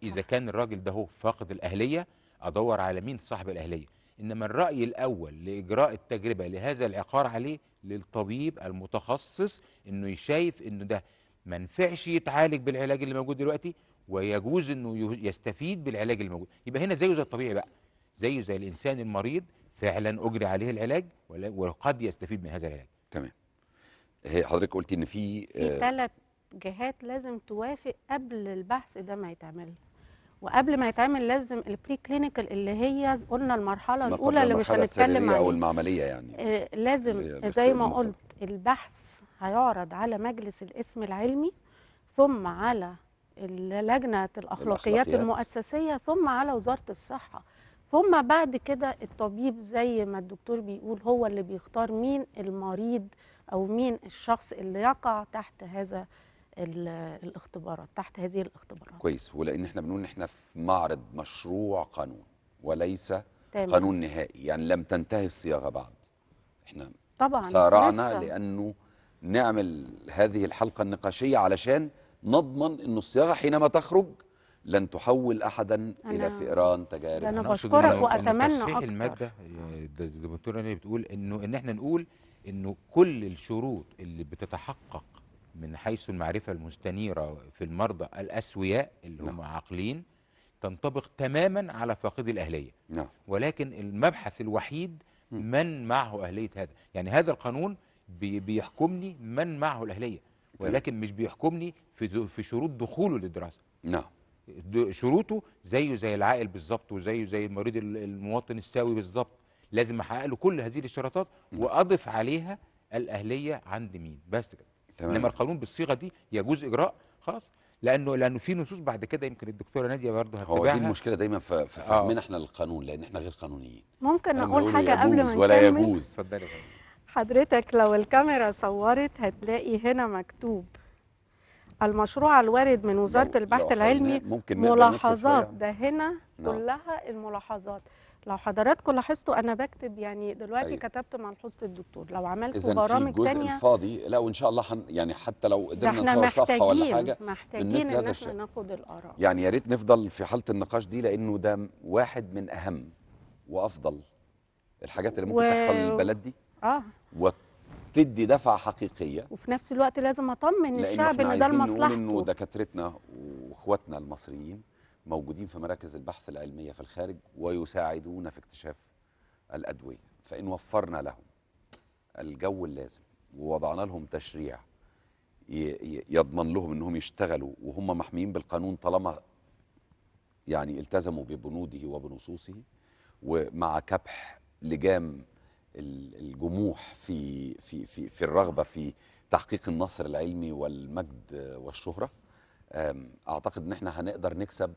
اذا كان الراجل ده هو فاقد الاهليه ادور على مين صاحب الاهليه انما الراي الاول لاجراء التجربه لهذا العقار عليه للطبيب المتخصص انه شايف انه ده ما نفعش يتعالج بالعلاج اللي موجود دلوقتي ويجوز انه يستفيد بالعلاج اللي موجود يبقى هنا زيه زي الطبيعي بقى زيه زي الانسان المريض فعلا اجري عليه العلاج وقد يستفيد من هذا العلاج تمام هي حضرتك قلتي ان في في ثلاث آه، جهات لازم توافق قبل البحث ده ما يتعمل وقبل ما يتعمل لازم البري كلينيكال اللي هي قلنا المرحله الاولى اللي مش هنتكلم عنها او المعمليه يعني آه لازم زي ما قلت البحث هيعرض على مجلس الاسم العلمي ثم على لجنه الاخلاقيات المؤسسيه ثم على وزاره الصحه ثم بعد كده الطبيب زي ما الدكتور بيقول هو اللي بيختار مين المريض او مين الشخص اللي يقع تحت هذا الاختبارات تحت هذه الاختبارات كويس ولان احنا بنقول ان احنا في معرض مشروع قانون وليس تمام. قانون نهائي يعني لم تنتهي الصياغه بعد احنا طبعا سارعنا لانه نعمل هذه الحلقه النقاشيه علشان نضمن ان الصياغه حينما تخرج لن تحول احدا الى فئران تجارب انا بشكرك واتمنى اكثر الماده الدكتوره اللي بتقول انه ان احنا نقول انه كل الشروط اللي بتتحقق من حيث المعرفه المستنيره في المرضى الاسوياء اللي نعم. هم نعم. عاقلين تنطبق تماما على فاقد الاهليه نعم. ولكن المبحث الوحيد من معه اهليه هذا يعني هذا القانون بي بيحكمني من معه الاهليه ولكن مش بيحكمني في في شروط دخوله للدراسه نعم شروطه زيه زي العائل بالظبط وزيه زي المريض المواطن الساوي بالظبط لازم احقق له كل هذه الاشتراطات واضف عليها الاهليه عند مين بس كده تمام. انما القانون بالصيغه دي يجوز اجراء خلاص لانه لانه في نصوص بعد كده يمكن الدكتوره ناديه برضه هتتابعها هو دي المشكله دايما في فهمنا آه. احنا للقانون لان احنا غير قانونيين ممكن اقول حاجه قبل ما ولا يجوز اتفضلي حضرتك لو الكاميرا صورت هتلاقي هنا مكتوب المشروع الوارد من وزاره البحث العلمي ممكن ملاحظات ده هنا نعم. كلها الملاحظات لو حضراتكم لاحظتوا انا بكتب يعني دلوقتي أيوة. كتبت مع الحوض الدكتور لو عملتوا برامج ثانيه اذا الجزء الفاضي لا وان شاء الله حن يعني حتى لو قدرنا نصور صفحه ولا حاجه محتاجين ان احنا ناخد الاراء يعني يا ريت نفضل في حاله النقاش دي لانه ده واحد من اهم وافضل الحاجات اللي ممكن و... تحصل للبلد دي اه وتدي دفعه حقيقيه وفي نفس الوقت لازم اطمن الشعب ان ده لمصلحته لانه دكاترتنا واخواتنا المصريين موجودين في مراكز البحث العلمية في الخارج ويساعدونا في اكتشاف الأدوية فإن وفرنا لهم الجو اللازم ووضعنا لهم تشريع يضمن لهم انهم يشتغلوا وهم محميين بالقانون طالما يعني التزموا ببنوده وبنصوصه ومع كبح لجام الجموح في في في في الرغبه في تحقيق النصر العلمي والمجد والشهره اعتقد ان احنا هنقدر نكسب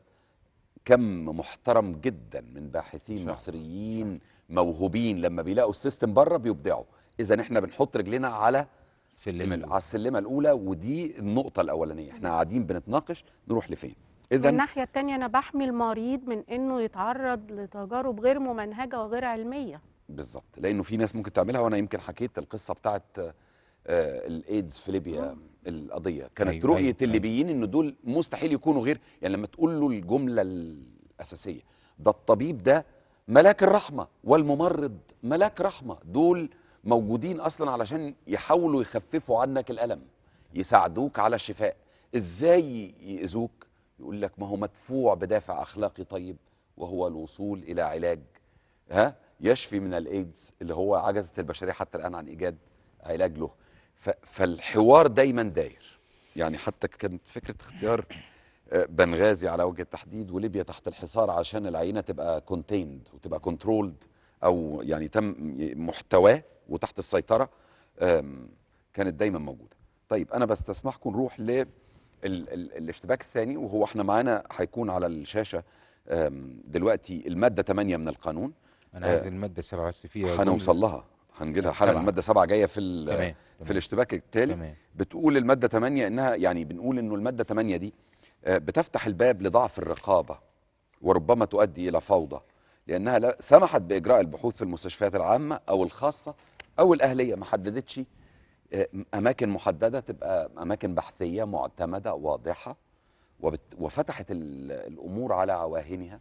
كم محترم جدا من باحثين صح. مصريين موهوبين لما بيلاقوا السيستم بره بيبدعوا اذا احنا بنحط رجلنا على سلمة على السلمه الاولى ودي النقطه الاولانيه احنا قاعدين بنتناقش نروح لفين اذا الناحيه الثانيه انا بحمي المريض من انه يتعرض لتجارب غير ممنهجه وغير علميه بالظبط لانه في ناس ممكن تعملها وانا يمكن حكيت القصه بتاعت آه، الايدز في ليبيا القضيه كانت أيوة, أيوة، رؤيه أيوة الليبيين ان دول مستحيل يكونوا غير يعني لما تقول له الجمله الاساسيه ده الطبيب ده ملاك الرحمه والممرض ملاك رحمه دول موجودين اصلا علشان يحاولوا يخففوا عنك الالم يساعدوك على الشفاء ازاي ياذوك يقول لك ما هو مدفوع بدافع اخلاقي طيب وهو الوصول الى علاج ها يشفي من الايدز اللي هو عجزت البشريه حتى الان عن ايجاد علاج له فالحوار دايما داير يعني حتى كانت فكره اختيار آه، بنغازي على وجه التحديد وليبيا تحت الحصار عشان العينه تبقى كونتيند وتبقى كنترولد او يعني تم محتواه وتحت السيطره كانت دايما موجوده طيب انا بستسمحكم نروح ل الاشتباك الثاني وهو احنا معانا هيكون على الشاشه دلوقتي الماده 8 من القانون انا عايز آه، الماده 7 بس فيها هنوصل لها هنجي لها حلقه الماده 7 جايه في تمام. في الاشتباك التالي تمام. بتقول الماده 8 انها يعني بنقول انه الماده 8 دي آه، بتفتح الباب لضعف الرقابه وربما تؤدي الى فوضى لانها لا سمحت باجراء البحوث في المستشفيات العامه او الخاصه او الاهليه ما حددتش آه، اماكن محدده تبقى اماكن بحثيه معتمده واضحه وفتحت الامور على عواهنها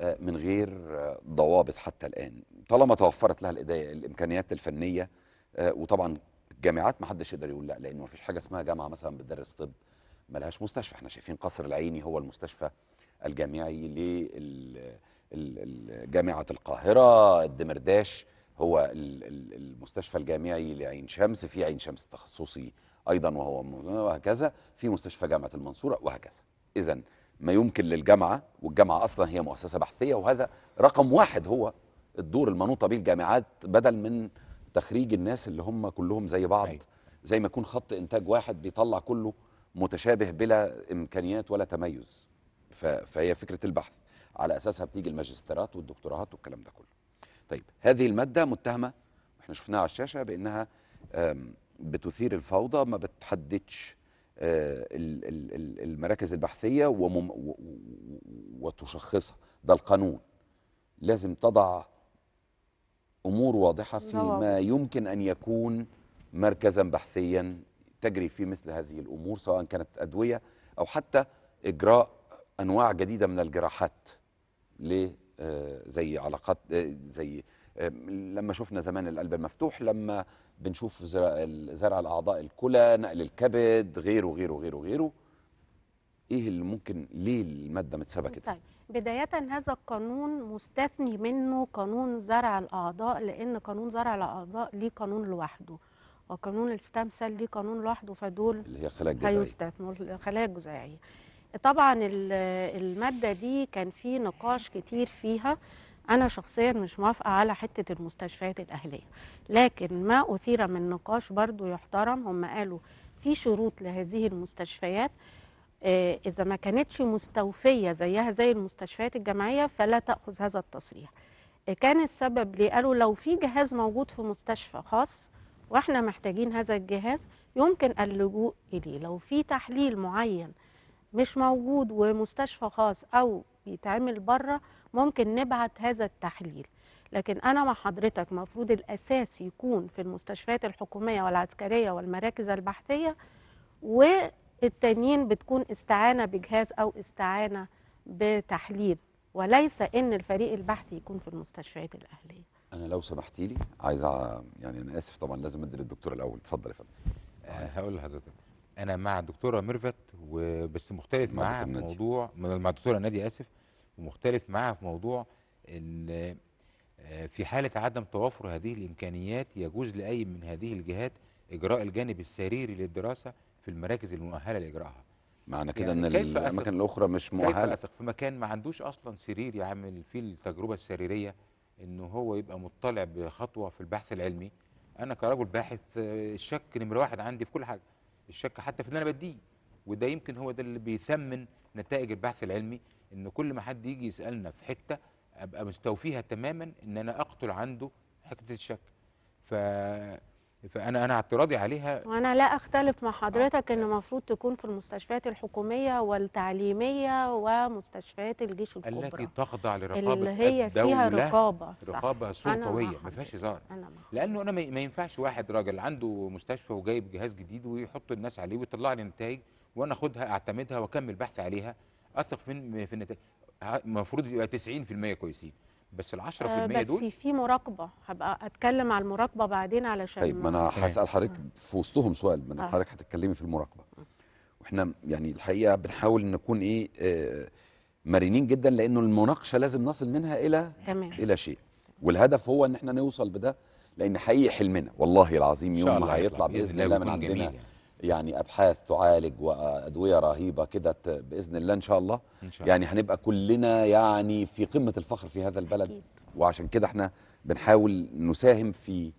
آه، من غير آه، ضوابط حتى الان طالما توفرت لها الامكانيات الفنيه آه، وطبعا الجامعات ما حدش يقدر يقول لا لانه ما فيش حاجه اسمها جامعه مثلا بتدرس طب ملهاش مستشفى احنا شايفين قصر العيني هو المستشفى الجامعي لجامعه القاهره الدمرداش هو المستشفى الجامعي لعين شمس في عين شمس التخصصي ايضا وهو وهكذا في مستشفى جامعه المنصوره وهكذا اذا ما يمكن للجامعه والجامعه اصلا هي مؤسسه بحثيه وهذا رقم واحد هو الدور المنوطه به الجامعات بدل من تخريج الناس اللي هم كلهم زي بعض أيوة. زي ما يكون خط انتاج واحد بيطلع كله متشابه بلا امكانيات ولا تميز فهي فكره البحث على اساسها بتيجي الماجستيرات والدكتوراهات والكلام ده كله طيب هذه الماده متهمه احنا شفناها على الشاشه بانها بتثير الفوضى ما بتحددش آه، المراكز البحثيه وتشخصها ده القانون لازم تضع امور واضحه فيما يمكن ان يكون مركزا بحثيا تجري في مثل هذه الامور سواء كانت ادويه او حتى اجراء انواع جديده من الجراحات ل آه، زي علاقات آه، زي لما شفنا زمان القلب المفتوح لما بنشوف زرع الاعضاء الكلى نقل الكبد غيره غيره غيره غيره ايه اللي ممكن ليه الماده متسابه كده طيب بدايه هذا القانون مستثني منه قانون زرع الاعضاء لان قانون زرع الاعضاء ليه قانون لوحده وقانون الستام ليه قانون لوحده فدول اللي هي خلايا الجذعيه هيستثنوا الخلايا الجذعيه طبعا الماده دي كان في نقاش كتير فيها انا شخصيا مش موافقه على حته المستشفيات الاهليه لكن ما اثير من نقاش برضو يحترم هم قالوا في شروط لهذه المستشفيات آه، اذا ما كانتش مستوفيه زيها زي المستشفيات الجامعيه فلا تاخذ هذا التصريح آه، كان السبب ليه قالوا لو في جهاز موجود في مستشفى خاص واحنا محتاجين هذا الجهاز يمكن اللجوء اليه لو في تحليل معين مش موجود ومستشفى خاص او بيتعمل بره ممكن نبعت هذا التحليل لكن أنا مع حضرتك مفروض الأساس يكون في المستشفيات الحكومية والعسكرية والمراكز البحثية والتانيين بتكون استعانة بجهاز أو استعانة بتحليل وليس ان الفريق البحثي يكون في المستشفيات الاهليه انا لو سمحتي لي عايز يعني انا اسف طبعا لازم ادي للدكتور الاول اتفضل يا فندم أه هقول لحضرتك انا مع الدكتوره ميرفت وبس مختلف معاها في موضوع مع الدكتوره نادي اسف ومختلف معها في موضوع ان آه، في حاله عدم توافر هذه الامكانيات يجوز لاي من هذه الجهات اجراء الجانب السريري للدراسه في المراكز المؤهله لاجراءها معنى كده يعني ان الاماكن الاخرى مش مؤهله كيف اثق في مكان ما عندوش اصلا سرير يعمل فيه التجربه السريريه انه هو يبقى مطلع بخطوه في البحث العلمي انا كرجل باحث آه، الشك نمره واحد عندي في كل حاجه الشك حتى في اللي انا بديه وده يمكن هو ده اللي بيثمن نتائج البحث العلمي ان كل ما حد يجي يسالنا في حته ابقى مستوفيها تماما ان انا اقتل عنده حته الشك ف فانا انا اعتراضي عليها وانا لا اختلف مع حضرتك آه. ان المفروض تكون في المستشفيات الحكوميه والتعليميه ومستشفيات الجيش الكبرى التي تخضع لرقابه اللي هي الدولة فيها رقابه رقابه سلطويه ما فيهاش هزار لانه انا ما ينفعش واحد راجل عنده مستشفى وجايب جهاز جديد ويحط الناس عليه ويطلع لي نتائج وانا اخدها اعتمدها واكمل بحث عليها اثق في في النتائج المفروض يبقى 90% كويسين بس ال 10% آه دول بس في مراقبه هبقى اتكلم على المراقبه بعدين علشان طيب ما انا هسال حضرتك في وسطهم سؤال من آه. حضرتك هتتكلمي في المراقبه آه. واحنا يعني الحقيقه بنحاول نكون ايه آه مرنين جدا لانه المناقشه لازم نصل منها الى تمام. الى شيء والهدف هو ان احنا نوصل بده لان حقيقي حلمنا والله العظيم يوم ما هيطلع باذن الله من عندنا يعني. يعني ابحاث تعالج وادويه رهيبه كده باذن الله ان شاء الله إن شاء يعني الله. يعني هنبقى كلنا يعني في قمه الفخر في هذا البلد أكيد. وعشان كده احنا بنحاول نساهم في,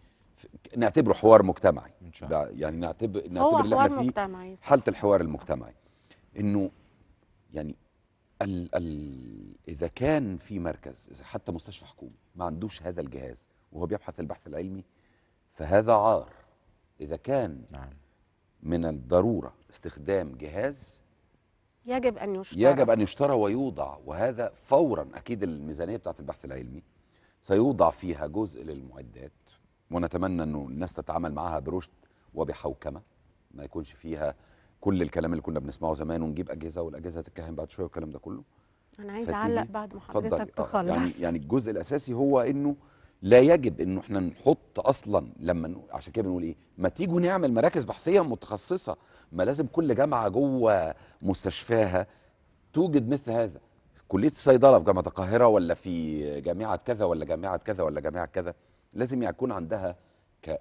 نعتبره حوار مجتمعي إن شاء الله. يعني نعتبر نعتبر اللي احنا فيه حاله الحوار المجتمعي انه يعني ال ال اذا كان في مركز إذا حتى مستشفى حكومي ما عندوش هذا الجهاز وهو بيبحث البحث العلمي فهذا عار اذا كان نعم. من الضروره استخدام جهاز يجب ان يشترى يجب ان يشترى ويوضع وهذا فورا اكيد الميزانيه بتاعت البحث العلمي سيوضع فيها جزء للمعدات ونتمنى انه الناس تتعامل معها برشد وبحوكمه ما يكونش فيها كل الكلام اللي كنا بنسمعه زمان ونجيب اجهزه والاجهزه تتكهن بعد شويه والكلام ده كله انا عايز اعلق بعد ما حضرتك تخلص آه، يعني يعني الجزء الاساسي هو انه لا يجب انه احنا نحط اصلا لما عشان كده بنقول ايه ما تيجوا نعمل مراكز بحثيه متخصصه ما لازم كل جامعه جوه مستشفاها توجد مثل هذا كليه الصيدله في جامعه القاهره ولا في جامعه كذا ولا جامعه كذا ولا جامعه كذا لازم يكون عندها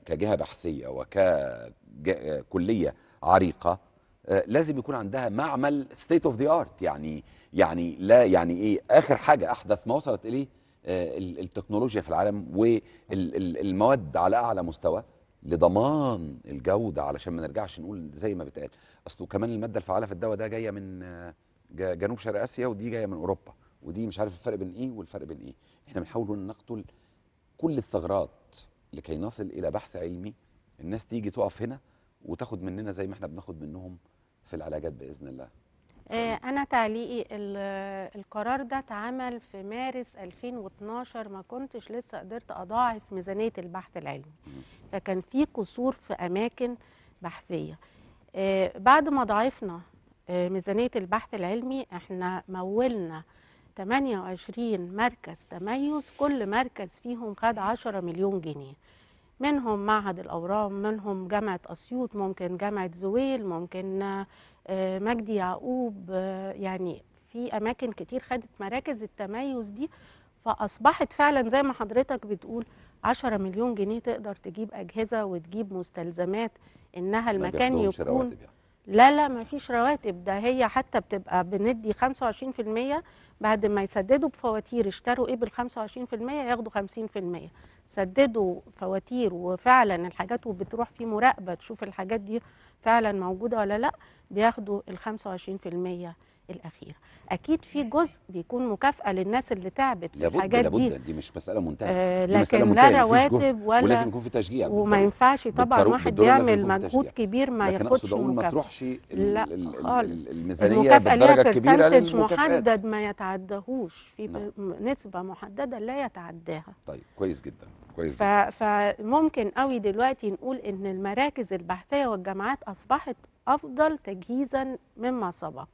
كجهه بحثيه وككليه عريقه آه، لازم يكون عندها معمل ستيت اوف ذا ارت يعني يعني لا يعني ايه اخر حاجه احدث ما وصلت اليه آه، التكنولوجيا في العالم والمواد على اعلى مستوى لضمان الجوده علشان ما نرجعش نقول زي ما بتقال اصله كمان الماده الفعاله في الدواء ده جايه من آه، جنوب شرق اسيا ودي جايه من اوروبا ودي مش عارف الفرق بين ايه والفرق بين ايه احنا بنحاول نقتل كل الثغرات لكي نصل الى بحث علمي الناس تيجي تقف هنا وتاخد مننا زي ما احنا بناخد منهم في العلاجات باذن الله آه، أنا تعليقي القرار ده اتعمل في مارس 2012 ما كنتش لسه قدرت أضاعف ميزانية البحث العلمي فكان في قصور في أماكن بحثية آه، بعد ما ضعفنا آه، ميزانية البحث العلمي احنا مولنا 28 مركز تميز كل مركز فيهم خد 10 مليون جنيه منهم معهد الأورام منهم جامعة أسيوط ممكن جامعة زويل ممكن آه، مجدي يعقوب آه، يعني في اماكن كتير خدت مراكز التميز دي فاصبحت فعلا زي ما حضرتك بتقول 10 مليون جنيه تقدر تجيب اجهزه وتجيب مستلزمات انها المكان يكون رواتب يعني. لا لا ما فيش رواتب ده هي حتى بتبقى بندي 25% بعد ما يسددوا بفواتير اشتروا ايه بال 25% ياخدوا 50% سددوا فواتير وفعلا الحاجات وبتروح في مراقبه تشوف الحاجات دي فعلا موجوده ولا لا بياخدوا ال 25% الاخيره اكيد في جزء بيكون مكافاه للناس اللي تعبت في الحاجات لابد دي دي مش مساله منتهيه آه لكن مسألة منتهية. لا رواتب ولا ولازم يكون في تشجيع وما ينفعش طبعا واحد يعمل مجهود كبير ما ياخدش لكن اقول ما تروحش لا الميزانيه بالدرجه الكبيره للمكافآت محدد ما يتعداهوش في نعم. نسبه محدده لا يتعداها طيب كويس جدا كويس ف... جدا. فممكن قوي دلوقتي نقول ان المراكز البحثيه والجامعات اصبحت افضل تجهيزا مما سبق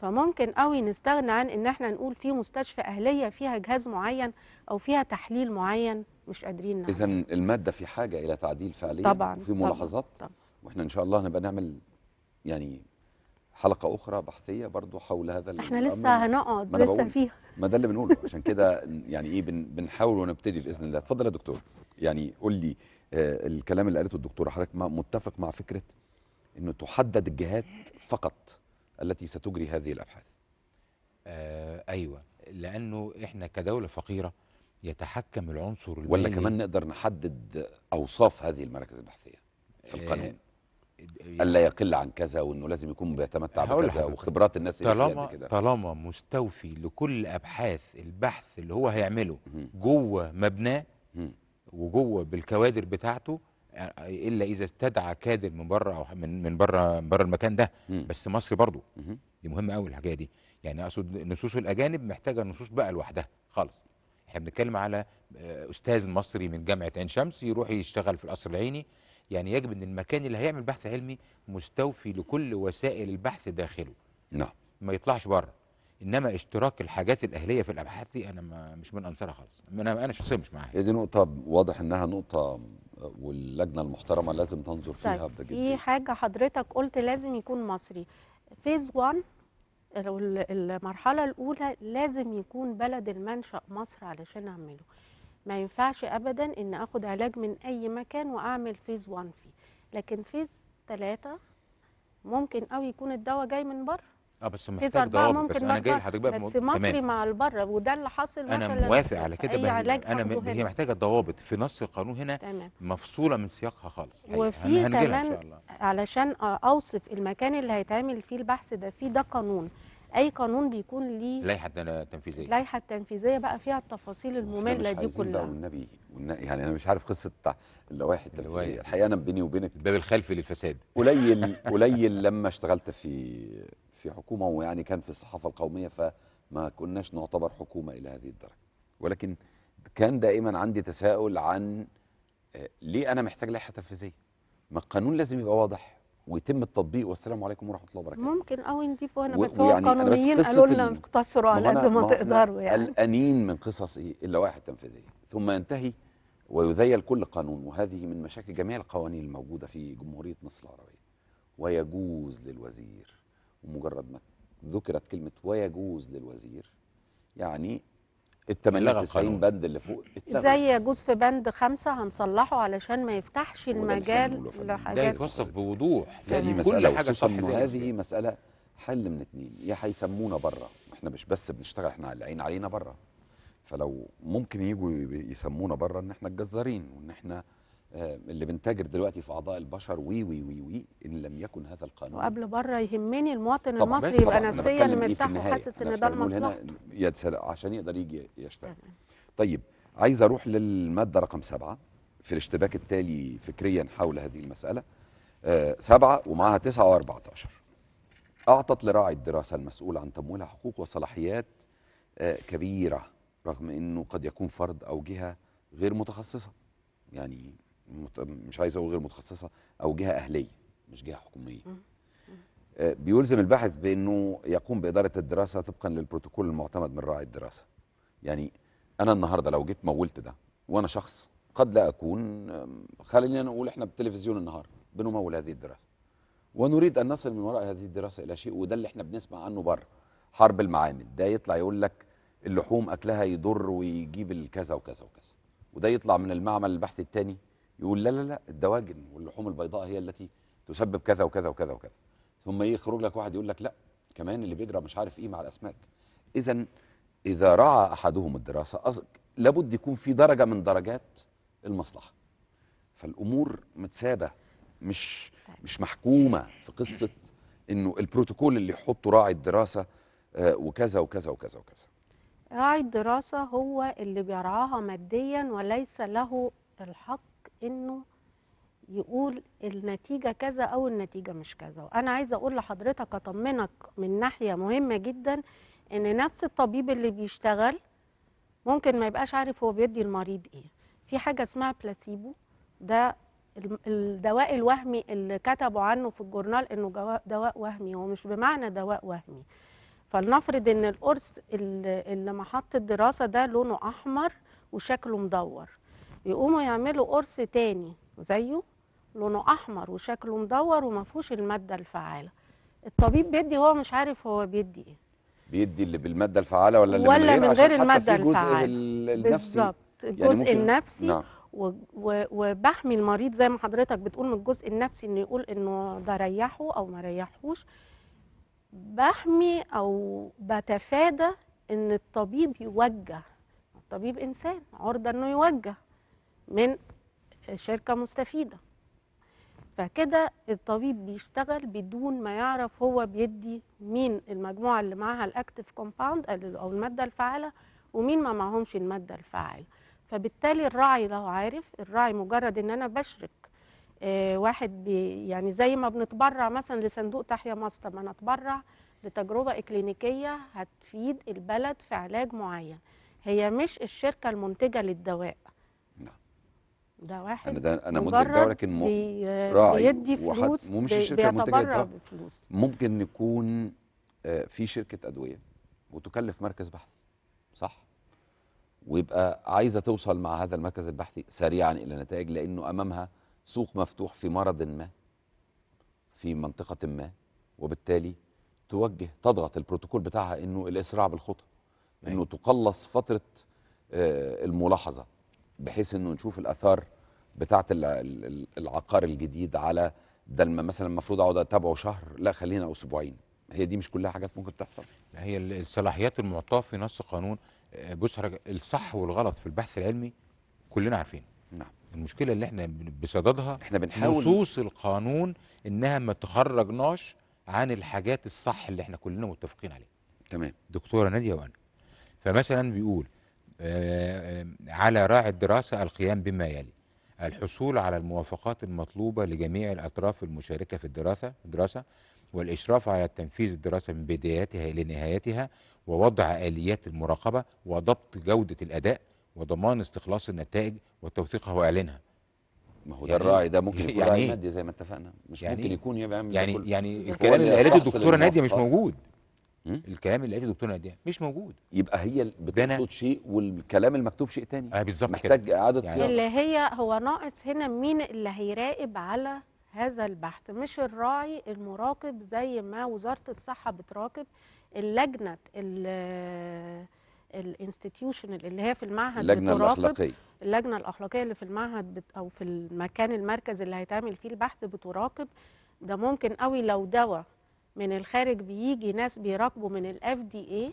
فممكن قوي نستغنى عن ان احنا نقول في مستشفى اهليه فيها جهاز معين او فيها تحليل معين مش قادرين اذا الماده في حاجه الى تعديل فعليا طبعا وفي ملاحظات طبعا, طبعا واحنا ان شاء الله هنبقى نعمل يعني حلقه اخرى بحثيه برضو حول هذا احنا الأمر. لسه هنقعد لسه فيها ما ده اللي بنقوله عشان كده يعني ايه بنحاول ونبتدي باذن الله اتفضل يا دكتور يعني قول لي آه، الكلام اللي قالته الدكتوره حضرتك متفق مع فكره انه تحدد الجهات فقط التي ستجري هذه الابحاث آه ايوه لانه احنا كدوله فقيره يتحكم العنصر المالي ولا كمان نقدر نحدد اوصاف هذه المراكز البحثيه في آه، القانون آه الا يعني يقل عن كذا وانه لازم يكون بيتمتع بكذا وخبرات الناس طالما كده. طالما مستوفي لكل ابحاث البحث اللي هو هيعمله جوه مبناه وجوه بالكوادر بتاعته الا اذا استدعى كادر من بره او من من بره من بره المكان ده بس مصر برضه دي مهمه قوي الحكايه دي يعني اقصد نصوص الاجانب محتاجه نصوص بقى لوحدها خالص احنا بنتكلم على آه، استاذ مصري من جامعه عين شمس يروح يشتغل في القصر العيني يعني يجب ان المكان اللي هيعمل بحث علمي مستوفي لكل وسائل البحث داخله نعم ما يطلعش بره انما اشتراك الحاجات الاهليه في الابحاث دي انا ما مش من انصارها خالص انا انا شخصيا مش معاها دي نقطه واضح انها نقطه واللجنه المحترمه لازم تنظر فيها بجد طيب، في حاجه حضرتك قلت لازم يكون مصري فيز 1 المرحله الاولى لازم يكون بلد المنشا مصر علشان اعمله ما ينفعش ابدا ان اخد علاج من اي مكان واعمل فيز 1 فيه لكن فيز 3 ممكن قوي يكون الدواء جاي من بره اه بس محتاج ضوابط بس انا جاي لحضرتك بقى بس مصري مع البره وده اللي حاصل انا موافق على كده بس انا هي محتاجه ضوابط في نص القانون هنا تمام. مفصوله من سياقها خالص وفي كمان إن شاء الله. علشان اوصف المكان اللي هيتعمل فيه البحث ده في ده قانون اي قانون بيكون ليه لائحه تنفيذيه لائحه تنفيذيه بقى فيها التفاصيل الممله دي كلها مش والنبي يعني انا مش عارف قصه اللوائح التنفيذيه الحقيقه انا بيني وبينك الباب الخلفي للفساد قليل قليل لما اشتغلت في في حكومه ويعني كان في الصحافه القوميه فما كناش نعتبر حكومه الى هذه الدرجه ولكن كان دائما عندي تساؤل عن آه، ليه انا محتاج لائحه تنفيذيه ما القانون لازم يبقى واضح ويتم التطبيق والسلام عليكم ورحمه الله وبركاته ممكن او نضيفه هنا بس هو يعني القانونيين قالوا لنا اقتصروا على قد ما تقدروا يعني الانين من قصص ايه الا واحد ثم ينتهي ويذيل كل قانون وهذه من مشاكل جميع القوانين الموجوده في جمهوريه مصر العربيه ويجوز للوزير ومجرد ما ذكرت كلمه ويجوز للوزير يعني ال 98 بند اللي فوق زي يجوز في بند خمسة هنصلحه علشان ما يفتحش المجال لحاجات ده يتوصف بوضوح فدي يعني مسألة كل حاجة صح هذه مسألة حل من اتنين يا هيسمونا بره احنا مش بس بنشتغل احنا العين علينا بره فلو ممكن يجوا يسمونا بره ان احنا الجزارين وان احنا آه، اللي بنتاجر دلوقتي في اعضاء البشر وي وي وي وي ان لم يكن هذا القانون وقبل بره يهمني المواطن المصري يبقى نفسيا إيه مرتاح وحاسس ان ده لمصلحته عشان يقدر يجي يشتغل طيب عايز اروح للماده رقم سبعه في الاشتباك التالي فكريا حول هذه المساله آه سبعه ومعاها تسعه و و14 اعطت لراعي الدراسه المسؤول عن تمويلها حقوق وصلاحيات آه كبيره رغم انه قد يكون فرد او جهه غير متخصصه يعني مش عايز اقول غير متخصصه او جهه اهليه مش جهه حكوميه آه، بيلزم الباحث بانه يقوم باداره الدراسه طبقا للبروتوكول المعتمد من راعي الدراسه يعني انا النهارده لو جيت مولت ده وانا شخص قد لا اكون خلينا نقول احنا بالتلفزيون النهار بنمول هذه الدراسه ونريد ان نصل من وراء هذه الدراسه الى شيء وده اللي احنا بنسمع عنه بره حرب المعامل ده يطلع يقول لك اللحوم اكلها يضر ويجيب الكذا وكذا وكذا وده يطلع من المعمل البحث الثاني يقول لا لا لا الدواجن واللحوم البيضاء هي التي تسبب كذا وكذا وكذا وكذا ثم يخرج لك واحد يقول لك لا كمان اللي بيجرى مش عارف ايه مع الاسماك اذا اذا رعى احدهم الدراسه لابد يكون في درجه من درجات المصلحه فالامور متسابه مش مش محكومه في قصه انه البروتوكول اللي يحطه راعي الدراسه آه، وكذا وكذا وكذا وكذا راعي الدراسه هو اللي بيرعاها ماديا وليس له الحق انه يقول النتيجه كذا او النتيجه مش كذا وانا عايزه اقول لحضرتك اطمنك من ناحيه مهمه جدا ان نفس الطبيب اللي بيشتغل ممكن ما يبقاش عارف هو بيدي المريض ايه في حاجه اسمها بلاسيبو ده الدواء الوهمي اللي كتبوا عنه في الجورنال انه دواء وهمي هو مش بمعنى دواء وهمي فلنفرض ان القرص اللي محط الدراسه ده لونه احمر وشكله مدور يقوموا يعملوا قرص تاني زيه لونه احمر وشكله مدور وما فيهوش الماده الفعاله الطبيب بيدي هو مش عارف هو بيدي ايه بيدي اللي بالماده الفعاله ولا اللي ولا من غير, غير الماده الفعاله بالظبط يعني الجزء يعني النفسي نعم. وبحمي المريض زي ما حضرتك بتقول من الجزء النفسي انه يقول انه ده ريحه او ما ريحوش بحمي او بتفادى ان الطبيب يوجه الطبيب انسان عرضه انه يوجه من شركة مستفيدة فكده الطبيب بيشتغل بدون ما يعرف هو بيدي مين المجموعة اللي معاها الاكتف كومباوند أو المادة الفعالة ومين ما معهمش المادة الفعالة فبالتالي الراعي لو عارف الراعي مجرد ان انا بشرك آه واحد بي يعني زي ما بنتبرع مثلا لصندوق تحيا مصر ما نتبرع لتجربة إكلينيكية هتفيد البلد في علاج معين هي مش الشركة المنتجة للدواء ده واحد انا ده انا منتج ده لكن راعي بيدي فلوس ومش الشركه المنتجه الدواء ممكن نكون آه، في شركه ادويه وتكلف مركز بحث صح ويبقى عايزه توصل مع هذا المركز البحثي سريعا الى نتائج لانه امامها سوق مفتوح في مرض ما في منطقه ما وبالتالي توجه تضغط البروتوكول بتاعها انه الاسراع بالخطى انه أيوة. تقلص فتره آه، الملاحظه بحيث انه نشوف الاثار بتاعه العقار الجديد على ده مثلا المفروض اقعد اتابعه شهر لا خلينا اسبوعين هي دي مش كلها حاجات ممكن تحصل هي الصلاحيات المعطاه في نص قانون آه، بص الصح والغلط في البحث العلمي كلنا عارفين نعم المشكله اللي احنا بصددها احنا بنحاول نصوص القانون انها ما تخرجناش عن الحاجات الصح اللي احنا كلنا متفقين عليها تمام دكتوره ناديه وانا فمثلا بيقول آه، آه، على راعي الدراسه القيام بما يلي الحصول على الموافقات المطلوبة لجميع الأطراف المشاركة في الدراسة الدراسة والإشراف على تنفيذ الدراسة من بدايتها إلى نهايتها ووضع آليات المراقبة وضبط جودة الأداء وضمان استخلاص النتائج وتوثيقها وإعلانها ما هو يعني ده الراعي ده ممكن يكون يعني راعي مادي زي ما اتفقنا مش يعني ممكن يكون يعمل يعني يعني الكلام اللي قالته الدكتوره ناديه مش موجود الكلام اللي قاله دكتور ناديه مش موجود يبقى هي بتقصد شيء والكلام المكتوب شيء تاني اه بالظبط محتاج اعاده يعني صياغه اللي هي هو ناقص هنا مين اللي هيراقب على هذا البحث مش الراعي المراقب زي ما وزاره الصحه بتراقب اللجنه الانستتيوشن اللي هي في المعهد اللجنه الاخلاقيه اللجنه الاخلاقيه اللي في المعهد بت او في المكان المركز اللي هيتعمل فيه البحث بتراقب ده ممكن قوي لو دواء من الخارج بيجي ناس بيراقبوا من الاف دي اي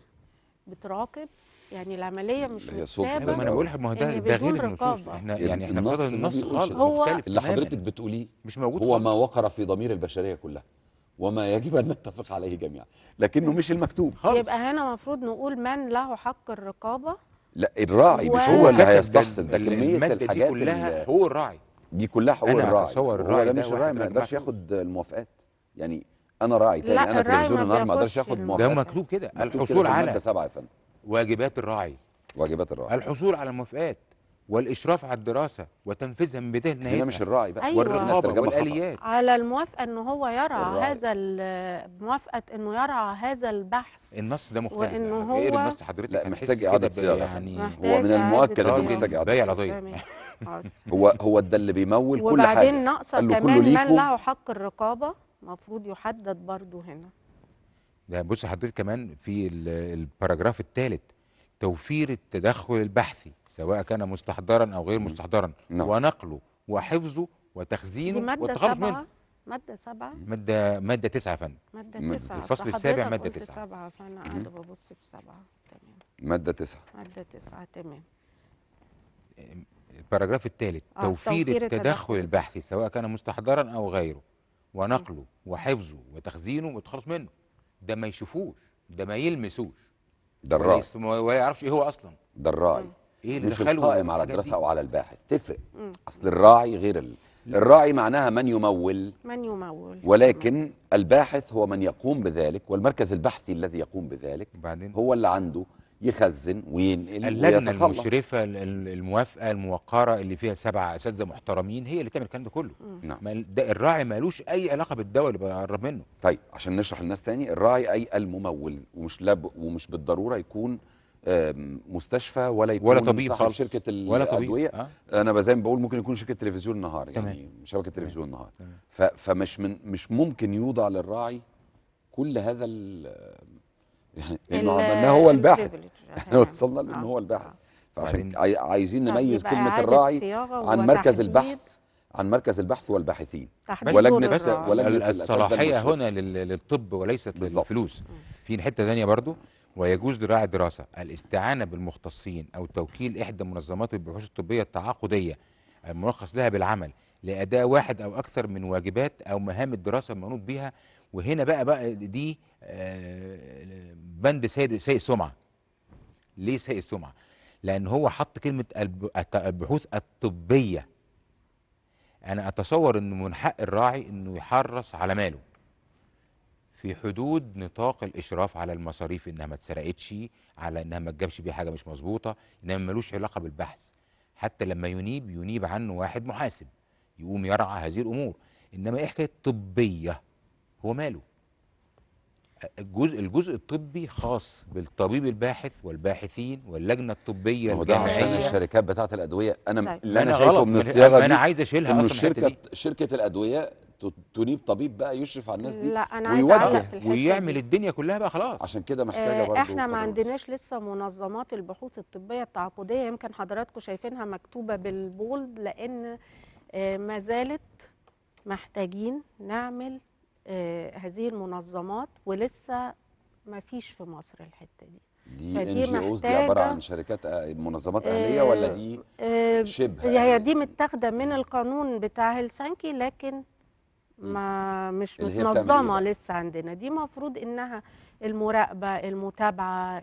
بتراقب يعني العمليه مش هي مكتبه ما انا بقول ما هو ده يعني ده غير النصوص احنا يعني, يعني احنا النص النص خالص هو اللي حضرتك بتقوليه مش موجود هو ما وقر في ضمير البشريه كلها وما يجب ان نتفق عليه جميعا لكنه مش المكتوب خالص يبقى هنا المفروض نقول من له حق الرقابه لا الراعي مش هو اللي هيستحسن ده كميه الحاجات دي كلها هو الراعي دي كلها حقوق الراعي هو ده مش الراعي ما يقدرش ياخد الموافقات يعني انا راعي تاني انا تلفزيون النهار ما اقدرش اخد موافقه ده مكتوب كده الحصول على سبعة واجبات الراعي واجبات الراعي الحصول على موافقات والاشراف على الدراسه وتنفيذها من بدايه نهايتها هنا مش الراعي بقى أيوة. والرقابه والاليات على الموافقه ان هو يرعى الراعي. هذا موافقه انه يرعى هذا البحث النص ده مختلف وان يعني هو غير النص حضرتك لا محتاج اعاده صياغه يعني هو من المؤكد انه محتاج اعاده صياغه هو هو ده اللي بيمول كل حاجه وبعدين ناقصه كمان من له حق الرقابه مفروض يحدد برضو هنا ده بص حضرتك كمان في الباراجراف الثالث توفير التدخل البحثي سواء كان مستحضرا او غير مستحضرا نعم. ونقله وحفظه وتخزينه والتخلص منه مادة سبعة مادة مادة تسعة فن مادة, مادة تسعة الفصل السابع مادة تسعة سبعة فأنا قاعدة ببص في سبعة تمام مادة تسعة مادة تسعة تمام الباراجراف الثالث آه، توفير التدخل البحثي سواء كان مستحضرا او غيره ونقله وحفظه وتخزينه وتخلص منه ده ما يشوفوش ده ما يلمسوش ده الراعي ولا يعرفش ايه هو اصلا ده الراعي ايه اللي مش القائم على الدراسه او على الباحث تفرق مم. اصل الراعي غير ال... الراعي معناها من يمول من يمول ولكن مم. الباحث هو من يقوم بذلك والمركز البحثي الذي يقوم بذلك بعدين. هو اللي عنده يخزن وينقل اللجنه ويتخلص. المشرفه الموافقه الموقره اللي فيها سبعه اساتذه محترمين هي اللي تعمل الكلام ده كله نعم ده الراعي مالوش اي علاقه بالدواء اللي بقرب منه طيب عشان نشرح للناس تاني الراعي اي الممول ومش لاب ومش بالضروره يكون مستشفى ولا يكون ولا طبيب صاحب شركه ولا الادويه طبيب. أه؟ انا زي ما بقول ممكن يكون شركه تلفزيون النهار يعني تمام. شبكه تلفزيون النهار تمام. فمش من مش ممكن يوضع للراعي كل هذا يعني لانه عملناه هو الباحث احنا وصلنا لان آه. هو الباحث آه. فعشان عايزين طيب، نميز كلمه الراعي عن مركز البحث عن مركز البحث والباحثين ولجنه بس ولجنه الصلاحيه هنا للطب وليست للفلوس في حته ثانيه برضو ويجوز لراعي الدراسه الاستعانه بالمختصين او توكيل احدى منظمات البحوث الطبيه التعاقديه المرخص لها بالعمل لاداء واحد او اكثر من واجبات او مهام الدراسه المنوط بها وهنا بقى بقى دي آه، بند سيد سيء السمعه ليه سيء السمعه لان هو حط كلمه البحوث الطبيه انا اتصور انه من حق الراعي انه يحرص على ماله في حدود نطاق الاشراف على المصاريف انها ما اتسرقتش على انها ما تجابش بيه حاجه مش مظبوطه انما ملوش علاقه بالبحث حتى لما ينيب ينيب عنه واحد محاسب يقوم يرعى هذه الامور انما ايه حكايه طبيه هو ماله الجزء الجزء الطبي خاص بالطبيب الباحث والباحثين واللجنه الطبيه هو ده عشان الشركات بتاعه الادويه انا اللي انا شايفه من الصياغه دي انا عايز اشيلها اصلا شركه دي. شركه الادويه تنيب طبيب بقى يشرف على الناس دي لا انا ويوجه ويعمل دي. الدنيا كلها بقى خلاص عشان كده محتاجه آه، برضو احنا ما عندناش لسه منظمات البحوث الطبيه التعاقديه يمكن حضراتكم شايفينها مكتوبه بالبولد لان آه، ما زالت محتاجين نعمل آه، هذه المنظمات ولسه ما فيش في مصر الحته دي دي ان جي اوز دي عباره عن شركات آه، منظمات اهليه ولا دي آه، شبه هي دي متاخده من القانون بتاع هلسنكي لكن ما مش متنظمه إيه لسه عندنا دي مفروض انها المراقبه المتابعه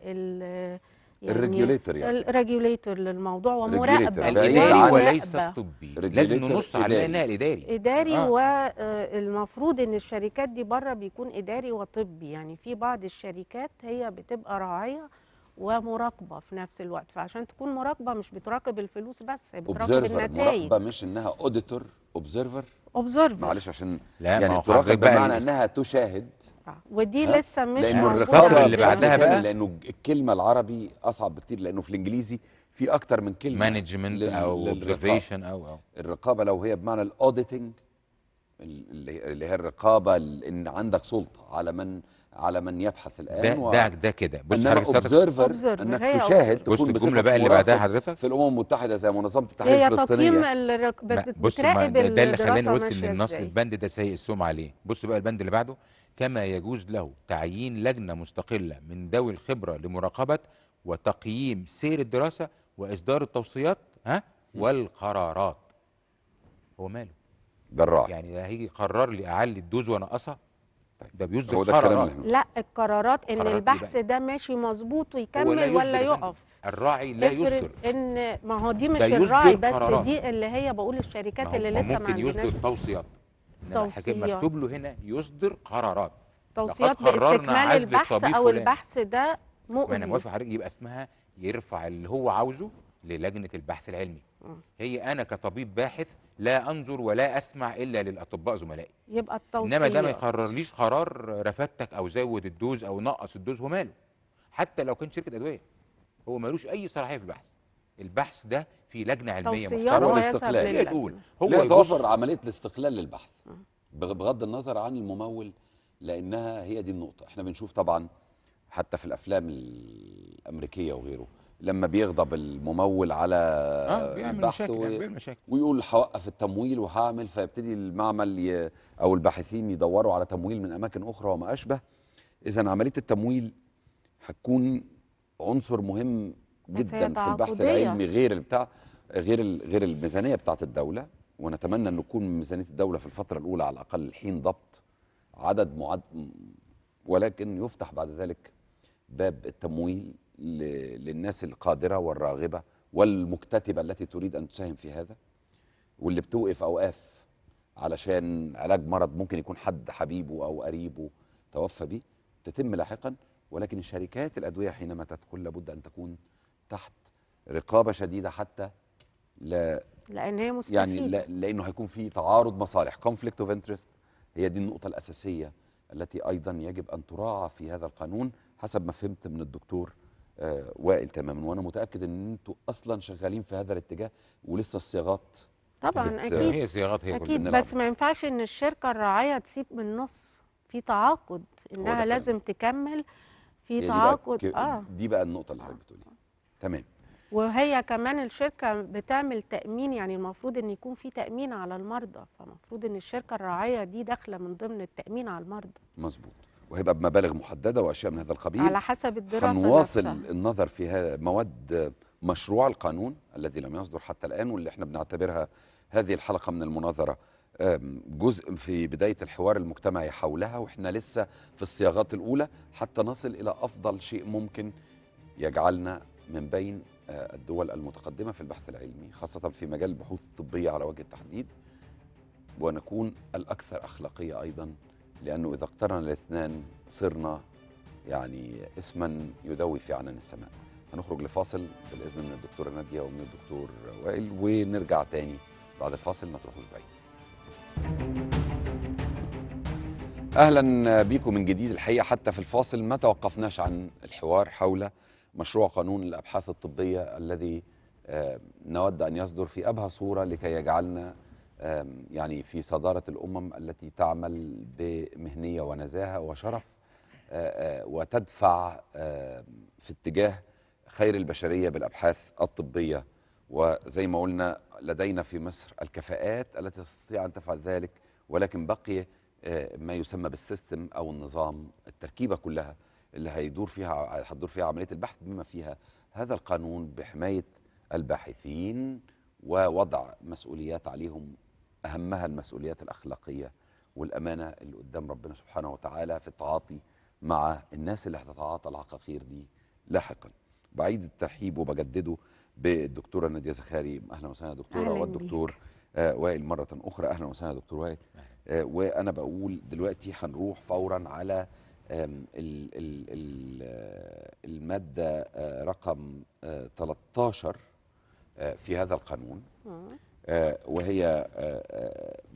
يعني الريجوليتور يعني الريجوليتور للموضوع ومراقبه الاداري وليس الطبي لازم ننص على انها الاداري اداري آه. والمفروض ان الشركات دي بره بيكون اداري وطبي يعني في بعض الشركات هي بتبقى راعيه ومراقبه في نفس الوقت فعشان تكون مراقبه مش بتراقب الفلوس بس بتراقب بتراقب النتائج مراقبه مش انها اوديتور اوبزرفر اوبزرفر معلش عشان لا يعني تراقب بمعنى انها تشاهد ودي لسه مش لانه الفتره اللي بعدها بقى لانه الكلمه العربي اصعب بكتير لانه في الانجليزي في اكتر من كلمه مانجمنت او اوبزرفيشن او او الرقابه لو هي بمعنى الاوديتنج اللي هي الرقابه ان عندك سلطه على من على من يبحث الان ده ده, ده كده بص حضرتك اوبزرفر انك تشاهد بص الجمله بقى اللي بعدها حضرتك في الامم المتحده زي منظمه التحرير الفلسطينيه هي الرق... بتراقب بص ده, اللي خلاني قلت ان النص البند ده سيء السمعه عليه بص بقى البند اللي بعده كما يجوز له تعيين لجنة مستقلة من ذوي الخبرة لمراقبة وتقييم سير الدراسة وإصدار التوصيات ها والقرارات هو ماله جراح يعني ده هيجي يقرر لي اعلي الدوز وانقصها طيب. ده بيوز هو ده الكلام اللي لا القرارات ان إيه البحث ده ماشي مظبوط ويكمل ولا يقف الراعي لا يصدر ان ما هو دي مش الراعي بس قرارات. دي اللي هي بقول الشركات اللي لسه ما عندناش ممكن يصدر توصيات انما الحكيم مكتوب له هنا يصدر قرارات توصيات باستكمال البحث او البحث ده مؤذي انا موافق حضرتك يبقى اسمها يرفع اللي هو عاوزه للجنه البحث العلمي هي انا كطبيب باحث لا انظر ولا اسمع الا للاطباء زملائي يبقى التوصيات انما ده ما يقررليش قرار رفدتك او زود الدوز او نقص الدوز هو ماله حتى لو كان شركه ادويه هو ملوش اي صلاحيه في البحث البحث ده في لجنه علميه محترمه والاستقلال يقول هو يتوفر عمليه الاستقلال للبحث آه. بغض النظر عن الممول لانها هي دي النقطه احنا بنشوف طبعا حتى في الافلام الامريكيه وغيره لما بيغضب الممول على آه بيعمل مشاكل, و... بيعمل مشاكل ويقول هوقف التمويل وهعمل فيبتدي المعمل ي... او الباحثين يدوروا على تمويل من اماكن اخرى وما اشبه اذا عمليه التمويل هتكون عنصر مهم جدا في البحث عقودية. العلمي غير البتاع غير غير الميزانيه بتاعه الدوله ونتمنى ان تكون ميزانيه الدوله في الفتره الاولى على الاقل حين ضبط عدد معد ولكن يفتح بعد ذلك باب التمويل للناس القادره والراغبه والمكتتبه التي تريد ان تساهم في هذا واللي بتوقف اوقاف علشان علاج مرض ممكن يكون حد حبيبه او قريبه توفى بيه تتم لاحقا ولكن شركات الادويه حينما تدخل لابد ان تكون تحت رقابه شديده حتى لا لان هي مستفيد. يعني لا لانه هيكون في تعارض مصالح كونفليكت اوف انترست هي دي النقطه الاساسيه التي ايضا يجب ان تراعى في هذا القانون حسب ما فهمت من الدكتور آه وائل تماما وانا متاكد ان انتوا اصلا شغالين في هذا الاتجاه ولسه الصياغات طبعا اكيد هي صياغات هي اكيد بس ما ينفعش ان الشركه الراعيه تسيب من نص في تعاقد انها لازم تكمل في تعاقد اه دي بقى النقطه اللي حضرتك بتقوليها تمام وهي كمان الشركة بتعمل تأمين يعني المفروض أن يكون في تأمين على المرضى فمفروض أن الشركة الراعية دي داخلة من ضمن التأمين على المرضى مظبوط وهيبقى بمبالغ محددة وأشياء من هذا القبيل على حسب الدراسة هنواصل نفسها. النظر في مواد مشروع القانون الذي لم يصدر حتى الآن واللي احنا بنعتبرها هذه الحلقة من المناظرة جزء في بداية الحوار المجتمعي حولها وإحنا لسه في الصياغات الأولى حتى نصل إلى أفضل شيء ممكن يجعلنا من بين آه، الدول المتقدمة في البحث العلمي خاصة في مجال البحوث الطبية على وجه التحديد ونكون الأكثر أخلاقية أيضا لأنه إذا اقترن الاثنان صرنا يعني اسما يدوي في عنان السماء هنخرج لفاصل بالإذن من الدكتورة نادية ومن الدكتور وائل ونرجع تاني بعد الفاصل ما تروحوش بعيد أهلا بيكم من جديد الحقيقة حتى في الفاصل ما توقفناش عن الحوار حول مشروع قانون الأبحاث الطبية الذي آه، نود أن يصدر في أبهى صورة لكي يجعلنا يعني في صدارة الأمم التي تعمل بمهنية ونزاهة وشرف آه، آه، وتدفع في اتجاه خير البشرية بالأبحاث الطبية وزي ما قلنا لدينا في مصر الكفاءات التي تستطيع أن تفعل ذلك ولكن بقي ما يسمى بالسيستم أو النظام التركيبة كلها اللي هيدور فيها هتدور فيها عمليه البحث بما فيها هذا القانون بحمايه الباحثين ووضع مسؤوليات عليهم اهمها المسؤوليات الاخلاقيه والامانه اللي قدام ربنا سبحانه وتعالى في التعاطي مع الناس اللي هتتعاطى العقاقير دي لاحقا. بعيد الترحيب وبجدده بالدكتوره ناديه زخاري اهلا وسهلا دكتوره أهلاً والدكتور آه وائل مره اخرى اهلا وسهلا دكتور وائل آه وانا بقول دلوقتي هنروح فورا على آه، المادة آه، رقم 13 آه، في هذا القانون وهي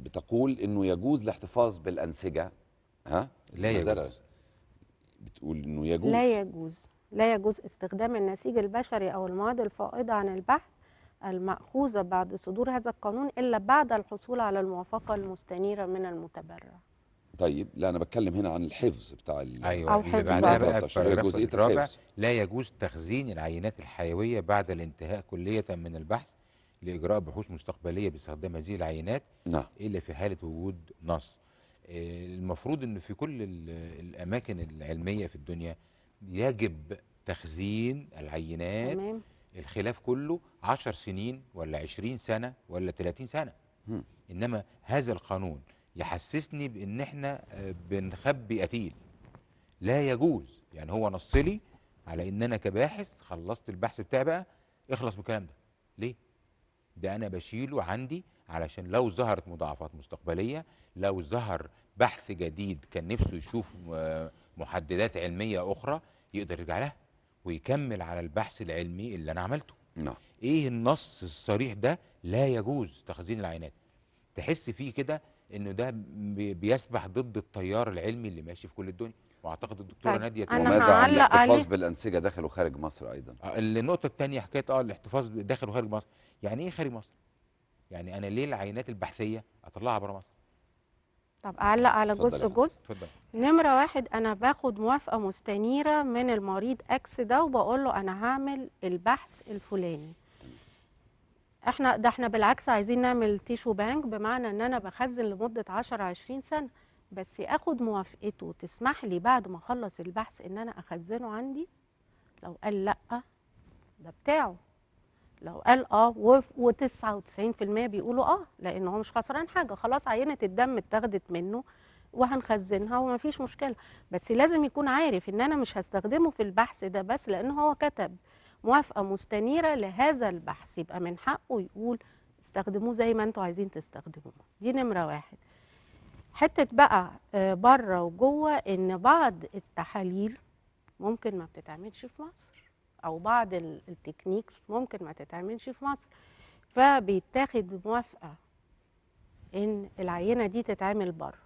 بتقول انه يجوز الاحتفاظ بالانسجه ها لا يجوز بتقول انه يجوز لا يجوز لا يجوز استخدام النسيج البشري او المواد الفائضه عن البحث المأخوذة بعد صدور هذا القانون إلا بعد الحصول على الموافقة المستنيرة من المتبرع طيب لا انا بتكلم هنا عن الحفظ بتاع ال ايوه أو اللي جزئيه الرابع لا يجوز تخزين العينات الحيويه بعد الانتهاء كليه من البحث لاجراء بحوث مستقبليه باستخدام هذه العينات نعم الا في حاله وجود نص آه، المفروض ان في كل الاماكن العلميه في الدنيا يجب تخزين العينات تمام الخلاف كله 10 سنين ولا 20 سنه ولا 30 سنه مم. انما هذا القانون يحسسني بان احنا آه، بنخبي قتيل لا يجوز يعني هو نص لي على ان انا كباحث خلصت البحث بتاعي بقى اخلص من الكلام ده ليه ده انا بشيله عندي علشان لو ظهرت مضاعفات مستقبليه لو ظهر بحث جديد كان نفسه يشوف آه، محددات علميه اخرى يقدر يرجع لها ويكمل على البحث العلمي اللي انا عملته نعم ايه النص الصريح ده لا يجوز تخزين العينات تحس فيه كده انه ده بيسبح ضد التيار العلمي اللي ماشي في كل الدنيا واعتقد الدكتوره طيب. ناديه وماذا عن الاحتفاظ بالانسجه داخل وخارج مصر ايضا آه، النقطه الثانيه حكايه اه الاحتفاظ داخل وخارج مصر يعني ايه خارج مصر يعني انا ليه العينات البحثيه اطلعها بره مصر طب اعلق على جزء جزء اتفضل نمره واحد انا باخد موافقه مستنيره من المريض اكس ده وبقول له انا هعمل البحث الفلاني احنا ده احنا بالعكس عايزين نعمل تيشو بانك بمعنى ان انا بخزن لمده 10 20 سنه بس اخد موافقته تسمح لي بعد ما اخلص البحث ان انا اخزنه عندي لو قال لا ده بتاعه لو قال اه و99% بيقولوا اه لان هو مش خسران حاجه خلاص عينه الدم اتاخدت منه وهنخزنها ومفيش مشكله بس لازم يكون عارف ان انا مش هستخدمه في البحث ده بس لان هو كتب موافقه مستنيره لهذا البحث يبقى من حقه يقول استخدموه زي ما انتوا عايزين تستخدموه دي نمره واحد حته بقى آه، بره وجوه ان بعض التحاليل ممكن ما بتتعملش في مصر او بعض التكنيكس ممكن ما تتعملش في مصر فبيتاخد موافقه ان العينه دي تتعمل بره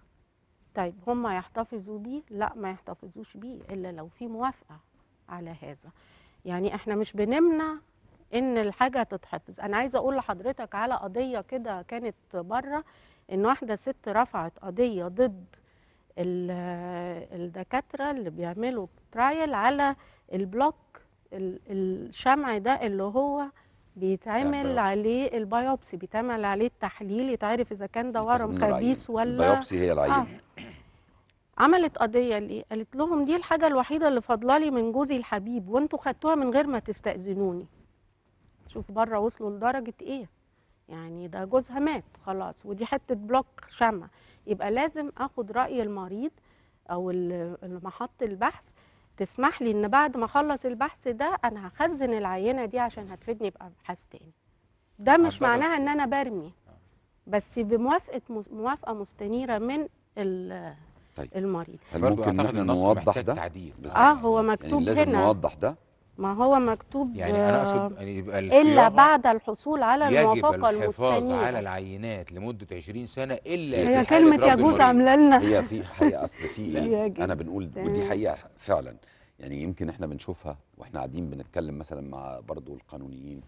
طيب هم يحتفظوا بيه لا ما يحتفظوش بيه الا لو في موافقه على هذا يعني احنا مش بنمنع ان الحاجه تتحفظ انا عايزه اقول لحضرتك على قضيه كده كانت بره ان واحده ست رفعت قضيه ضد الدكاتره اللي بيعملوا ترايل على البلوك الشمع ده اللي هو بيتعمل عليه البيوبسي بيتعمل عليه التحليل يتعرف اذا كان ده ورم خبيث ولا البيوبسي هي العينه آه. عملت قضيه ليه قالت لهم دي الحاجه الوحيده اللي فاضله لي من جوزي الحبيب وانتوا خدتوها من غير ما تستاذنوني شوف بره وصلوا لدرجه ايه يعني ده جوزها مات خلاص ودي حته بلوك شمع يبقى لازم اخد راي المريض او المحط البحث تسمح لي ان بعد ما اخلص البحث ده انا هخزن العينه دي عشان هتفيدني بابحاث تاني ده مش معناها ان انا برمي بس بموافقه موافقه مستنيره من طيب المريض هل ممكن نحن نوضح ده تعديل اه هو يعني مكتوب يعني لازم هنا نوضح ده ما هو مكتوب يعني انا اقصد آه، يعني يبقى الا بعد الحصول على الموافقه المستنيره يجب الحفاظ على العينات لمده 20 سنه الا هي كلمه يجوز عامله لنا هي في حقيقه اصل في يعني انا بنقول ودي آه. حقيقه فعلا يعني يمكن احنا بنشوفها واحنا قاعدين بنتكلم مثلا مع برضو القانونيين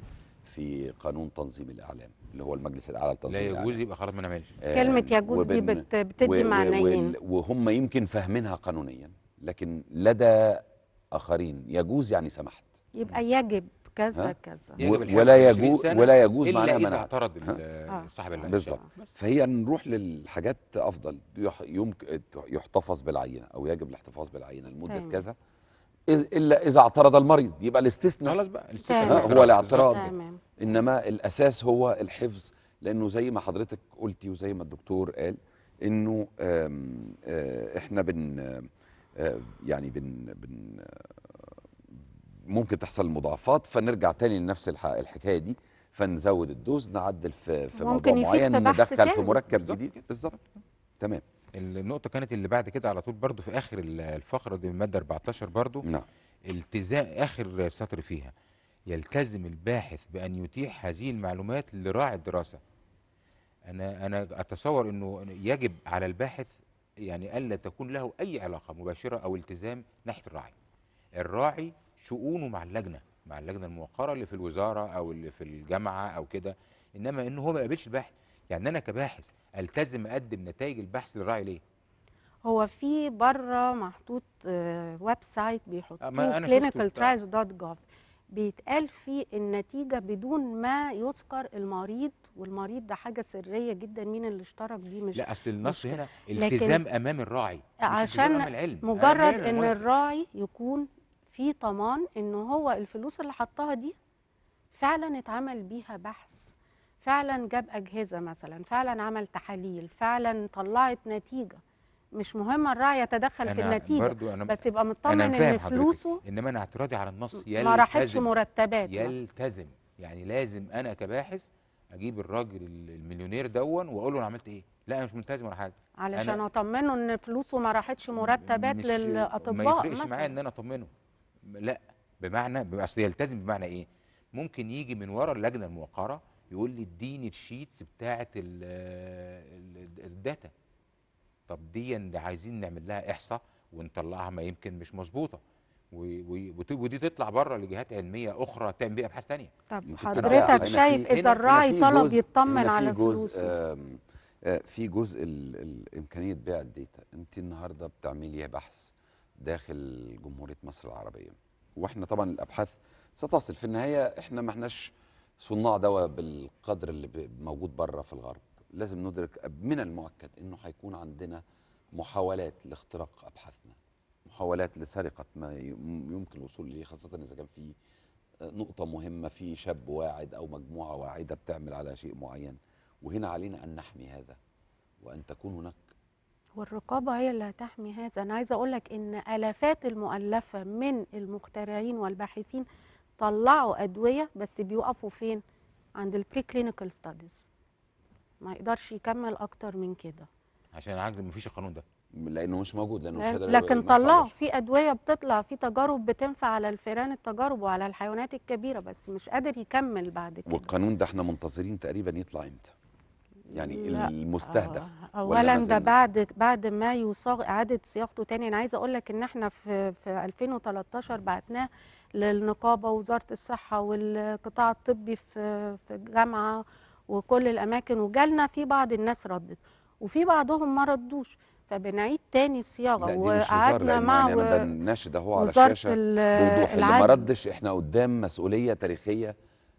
في قانون تنظيم الاعلام اللي هو المجلس الاعلى لتنظيم لا يجوز يبقى خلاص ما نعملش آه، كلمه يجوز دي بتدي معنيين وهم يمكن فاهمينها قانونيا لكن لدى اخرين يجوز يعني سمحت يبقى يجب كذا كذا ولا يجوز ولا يجوز معناها اذا اعترض آه. صاحب العلم بالظبط فهي نروح للحاجات افضل يمكن يحتفظ بالعينه او يجب الاحتفاظ بالعينه لمده كذا الا اذا اعترض المريض يبقى الاستثناء خلاص بقى الاستثناء هو الاعتراض انما الاساس هو الحفظ لانه زي ما حضرتك قلتي وزي ما الدكتور قال انه آه، احنا بن آه، يعني بن بن ممكن تحصل مضاعفات فنرجع تاني لنفس الحكايه دي فنزود الدوز نعدل في في موضوع معين ندخل في مركب جديد بالظبط تمام النقطه كانت اللي بعد كده على طول برضو في اخر الفقره دي من الماده 14 برضو نعم التزام اخر سطر فيها يلتزم الباحث بان يتيح هذه المعلومات لراعي الدراسه انا انا اتصور انه يجب على الباحث يعني الا تكون له اي علاقه مباشره او التزام ناحيه الراعي الراعي شؤونه مع اللجنه مع اللجنه الموقره اللي في الوزاره او اللي في الجامعه او كده انما انه هو ما يقابلش الباحث يعني انا كباحث التزم اقدم نتائج البحث للراعي ليه هو في بره محطوط آه، ويب سايت بيحطوه آه، clinicaltrials.gov بيتقال فيه النتيجه بدون ما يذكر المريض والمريض ده حاجه سريه جدا مين اللي اشترك بيه مش لا اصل النص هنا التزام امام الراعي عشان العلم. مجرد ان موافق. الراعي يكون في طمان ان هو الفلوس اللي حطها دي فعلا اتعمل بيها بحث فعلا جاب أجهزة مثلا فعلا عمل تحاليل فعلا طلعت نتيجة مش مهم الراعي يتدخل في النتيجه برضو أنا بس يبقى مطمن ان فلوسه انما انا اعتراضي على النص يلتزم ما راحتش مرتبات يلتزم يعني لازم انا كباحث اجيب الراجل المليونير دون واقول له انا عملت ايه لا انا مش ملتزم ولا حاجه علشان اطمنه ان فلوسه ما راحتش مرتبات للاطباء ما يفرقش معايا ان انا اطمنه لا بمعنى اصل يلتزم بمعنى ايه ممكن يجي من ورا اللجنه الموقره يقول لي اديني الشيتس بتاعه الداتا طب دي اللي عايزين نعمل لها احصاء ونطلعها ما يمكن مش مظبوطه ودي تطلع بره لجهات علميه اخرى تعمل بيها ابحاث ثانيه طب حضرتك شايف اذا الراعي طلب يطمن على فلوسه في جزء آه، امكانيه بيع الداتا انت النهارده بتعملي بحث داخل جمهوريه مصر العربيه واحنا طبعا الابحاث ستصل في النهايه احنا ما احناش صناع دواء بالقدر اللي موجود بره في الغرب لازم ندرك من المؤكد انه هيكون عندنا محاولات لاختراق ابحاثنا محاولات لسرقه ما يمكن الوصول اليه خاصه اذا كان في آه، نقطه مهمه في شاب واعد او مجموعه واعده بتعمل على شيء معين وهنا علينا ان نحمي هذا وان تكون هناك والرقابة هي اللي هتحمي هذا أنا عايزة أقولك إن ألافات المؤلفة من المخترعين والباحثين طلعوا ادويه بس بيوقفوا فين عند البري كلينيكال ستاديز ما يقدرش يكمل اكتر من كده عشان العجز مفيش القانون ده لانه مش موجود لانه مش قادر لكن طلعوا في ادويه بتطلع في تجارب بتنفع على الفئران التجارب وعلى الحيوانات الكبيره بس مش قادر يكمل بعد كده والقانون ده احنا منتظرين تقريبا يطلع امتى يعني لا. المستهدف اولا آه، آه، ده بعد بعد ما يصاغ اعاده صياغته تاني انا عايزه اقول لك ان احنا في في 2013 بعتناه للنقابه ووزاره الصحه والقطاع الطبي في في الجامعه وكل الاماكن وجالنا في بعض الناس ردت وفي بعضهم ما ردوش فبنعيد تاني الصياغه وقعدنا مع يعني انا بنناشد على الشاشه اللي ما ردش احنا قدام مسؤوليه تاريخيه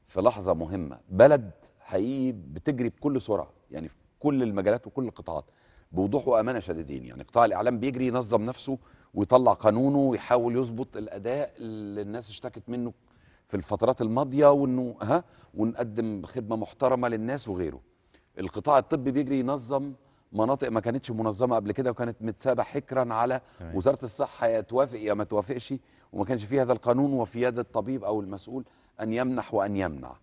في لحظه مهمه بلد حقيقي بتجري بكل سرعه يعني في كل المجالات وكل القطاعات بوضوح وامانه شديدين يعني قطاع الاعلام بيجري ينظم نفسه ويطلع قانونه ويحاول يظبط الاداء اللي الناس اشتكت منه في الفترات الماضيه وانه ها ونقدم خدمه محترمه للناس وغيره القطاع الطبي بيجري ينظم مناطق ما كانتش منظمه قبل كده وكانت متسابه حكرا على وزاره الصحه يا توافق يا ما توافقش وما كانش في هذا القانون وفي يد الطبيب او المسؤول ان يمنح وان يمنع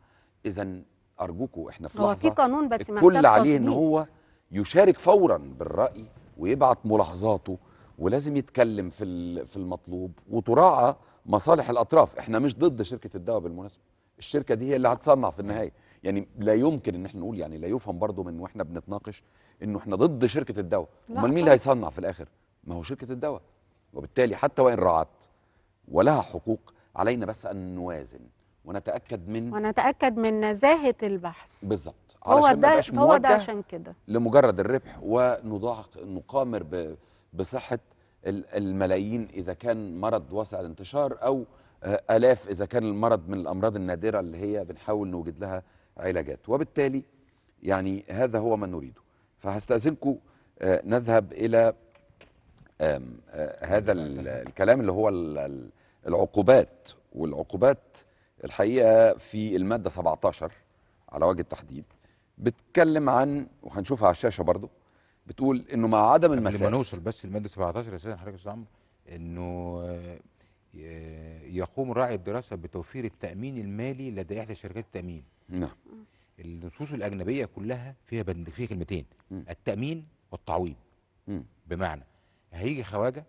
اذا ارجوكم احنا في هو لحظه في قانون بس كل عليه ان هو يشارك فورا بالراي ويبعت ملاحظاته ولازم يتكلم في في المطلوب وتراعى مصالح الاطراف احنا مش ضد شركه الدواء بالمناسبه الشركه دي هي اللي هتصنع في النهايه يعني لا يمكن ان احنا نقول يعني لا يفهم برضو من واحنا بنتناقش انه احنا ضد شركه الدواء امال مين اللي هيصنع في الاخر ما هو شركه الدواء وبالتالي حتى وان رعت ولها حقوق علينا بس ان نوازن ونتاكد من ونتاكد من نزاهه البحث بالظبط هو ده هو ده عشان كده لمجرد الربح ونضاهق نقامر بصحه الملايين اذا كان مرض واسع الانتشار او آه، الاف اذا كان المرض من الامراض النادره اللي هي بنحاول نوجد لها علاجات وبالتالي يعني هذا هو ما نريده فهستاذنكم آه، نذهب الى آه، هذا الكلام اللي هو العقوبات والعقوبات الحقيقه في الماده 17 على وجه التحديد بتتكلم عن وهنشوفها على الشاشه برضو بتقول انه مع عدم المساس لما نوصل بس الماده 17 يا سيدنا حضرتك يا استاذ عمرو انه آه، يقوم راعي الدراسه بتوفير التامين المالي لدى احدى شركات التامين نعم النصوص الاجنبيه كلها فيها بند فيها كلمتين م. التامين والتعويض بمعنى هيجي خواجه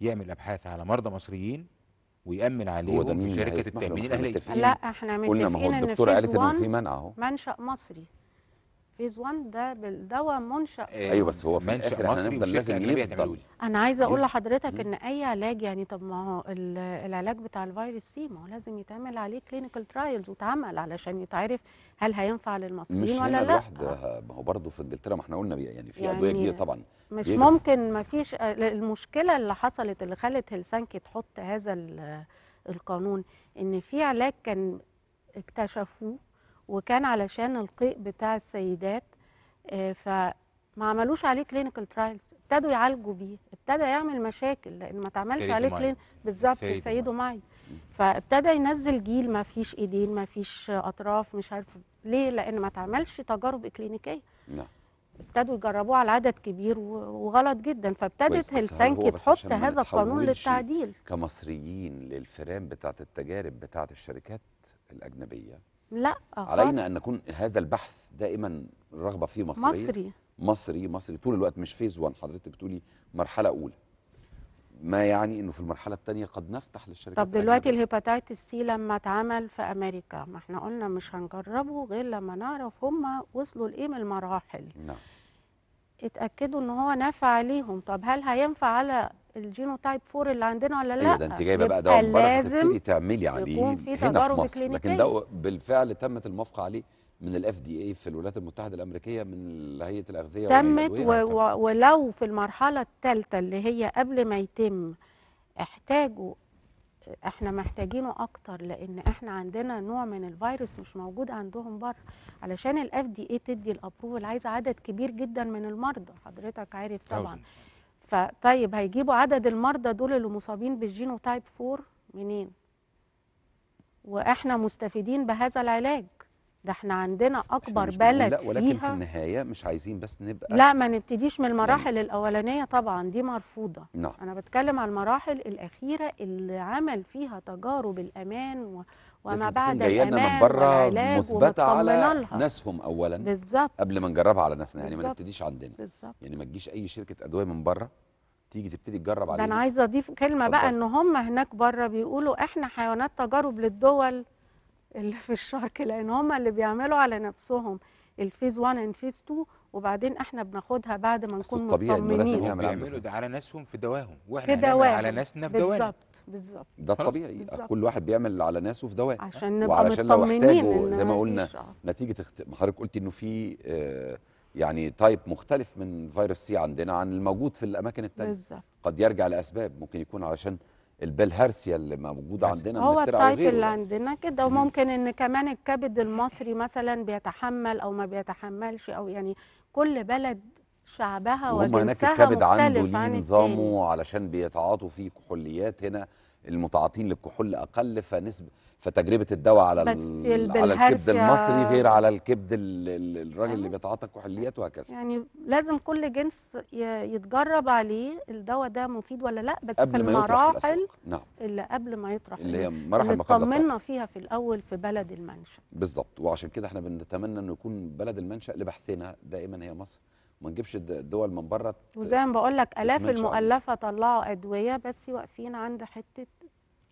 يعمل ابحاث على مرضى مصريين ويامن عليه في شركه التامين الاهليه لا احنا متفقين ان الدكتوره قالت انه في منع اهو منشا مصري فيز 1 ده بالدواء منشأ آه، ايوه بس هو منشأ مصري لازم يفضل انا عايزه أيوة. اقول لحضرتك ان اي علاج يعني طب ما هو العلاج بتاع الفيروس سي ما هو لازم يتعمل عليه كلينيكال ترايلز وتعمل علشان يتعرف هل هينفع للمصريين ولا لا مش آه، ما هو برضه في انجلترا ما احنا قلنا يعني في يعني ادويه جديده طبعا مش جديد. ممكن ما فيش آه، المشكله اللي حصلت اللي خلت هلسنكي تحط هذا القانون ان في علاج كان اكتشفوه وكان علشان القيء بتاع السيدات آه، فما عملوش عليه كلينيكال ترايلز ابتدوا يعالجوا بيه ابتدى يعمل مشاكل لان ما اتعملش عليه كلين بالظبط سيده معي فابتدى ينزل جيل ما فيش ايدين ما فيش اطراف مش عارف ليه لان ما اتعملش تجارب اكلينيكيه نعم ابتدوا يجربوه على عدد كبير وغلط جدا فابتدت هلسنكي تحط هذا القانون للتعديل كمصريين للفرام بتاعت التجارب بتاعت الشركات الاجنبيه لا خالص. علينا ان نكون هذا البحث دائما الرغبه فيه مصريه مصري مصري مصري طول الوقت مش فيز 1 حضرتك بتقولي مرحله اولى ما يعني انه في المرحله الثانيه قد نفتح للشركات طب دلوقتي الهيباتيتس سي لما اتعمل في امريكا ما احنا قلنا مش هنجربه غير لما نعرف هم وصلوا لايه من المراحل نعم اتاكدوا ان هو نافع ليهم طب هل هينفع على الجينوتايب 4 اللي عندنا ولا أيوة، لا ايوه ده انت جايبه بقى ده لازم تعملي عليه يعني هنا في مصر لكن ده بالفعل تمت الموافقه عليه من الاف دي اي في الولايات المتحده الامريكيه من هيئه الاغذيه تمت و... ولو في المرحله الثالثه اللي هي قبل ما يتم احتاجوا احنا محتاجينه اكتر لان احنا عندنا نوع من الفيروس مش موجود عندهم بره علشان الاف دي اي تدي الابروفل عايزه عدد كبير جدا من المرضى حضرتك عارف طبعا فطيب هيجيبوا عدد المرضى دول اللي مصابين بالجينوتايب 4 منين واحنا مستفيدين بهذا العلاج ده احنا عندنا اكبر إحنا بلد لا ولكن فيها في النهايه مش عايزين بس نبقى لا ما نبتديش من المراحل يعني الاولانيه طبعا دي مرفوضه نعم. انا بتكلم على المراحل الاخيره اللي عمل فيها تجارب الامان و... وما بعد جايلنا من بره مثبته على ناسهم اولا بالظبط قبل ما نجربها على ناسنا يعني ما نبتديش عندنا بالظبط يعني ما تجيش اي شركه ادويه من بره تيجي تبتدي تجرب علينا ده انا عايزه اضيف كلمه بقى ان هم هناك بره بيقولوا احنا حيوانات تجارب للدول اللي في الشرق لان هم اللي بيعملوا على نفسهم الفيز 1 اند فيز 2 وبعدين احنا بناخدها بعد ما نكون مطمنين الطبيعي انه لازم يعملوا ده على ناسهم في دواهم واحنا في دواهم. على ناسنا في دواهم بالظبط بالظبط ده الطبيعي بالزبط. كل واحد بيعمل على ناسه في دواء عشان نبقى وعلشان لو احتاجوا زي ما قلنا نتيجه اخت... حضرتك قلتي انه في آه، يعني تايب مختلف من فيروس سي عندنا عن الموجود في الاماكن الثانيه بالظبط قد يرجع لاسباب ممكن يكون علشان البلهارسيا اللي موجوده عندنا هو التايب اللي عندنا كده وممكن ان كمان الكبد المصري مثلا بيتحمل او ما بيتحملش او يعني كل بلد شعبها وهم هناك الكبد عنده ليه نظامه علشان بيتعاطوا فيه كحوليات هنا المتعاطين للكحول اقل فنسبه فتجربه الدواء على على الكبد المصري غير على الكبد الراجل اللي أيوة. بيتعاطى الكحوليات وهكذا يعني لازم كل جنس يتجرب عليه الدواء ده مفيد ولا لا بس قبل في المراحل نعم. اللي قبل ما يطرح اللي هي مراحل اللي اطمنا فيها في الاول في بلد المنشا بالظبط وعشان كده احنا بنتمنى انه يكون بلد المنشا لبحثنا دائما هي مصر ما نجيبش الدول من بره وزي ما بقول لك الاف المؤلفه طلعوا ادويه بس واقفين عند حته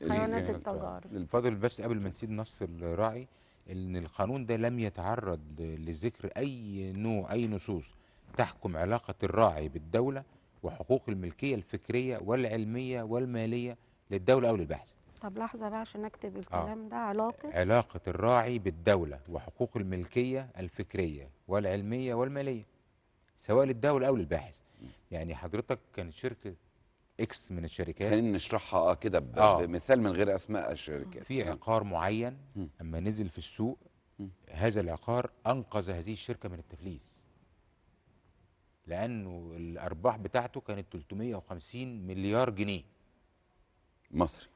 حيوانات التجاره الفاضل بس قبل ما نسيب نص الراعي ان القانون ده لم يتعرض لذكر اي نوع اي نصوص تحكم علاقه الراعي بالدوله وحقوق الملكيه الفكريه والعلميه والماليه للدوله او للباحث طب لحظه بقى عشان اكتب آه. الكلام آه. ده علاقه علاقه الراعي بالدوله وحقوق الملكيه الفكريه والعلميه والماليه سواء للدولة أو للباحث يعني حضرتك كانت شركة اكس من الشركات خلينا نشرحها اه كده بمثال من غير اسماء الشركات في عقار معين اما نزل في السوق هذا العقار انقذ هذه الشركه من التفليس لانه الارباح بتاعته كانت 350 مليار جنيه مصري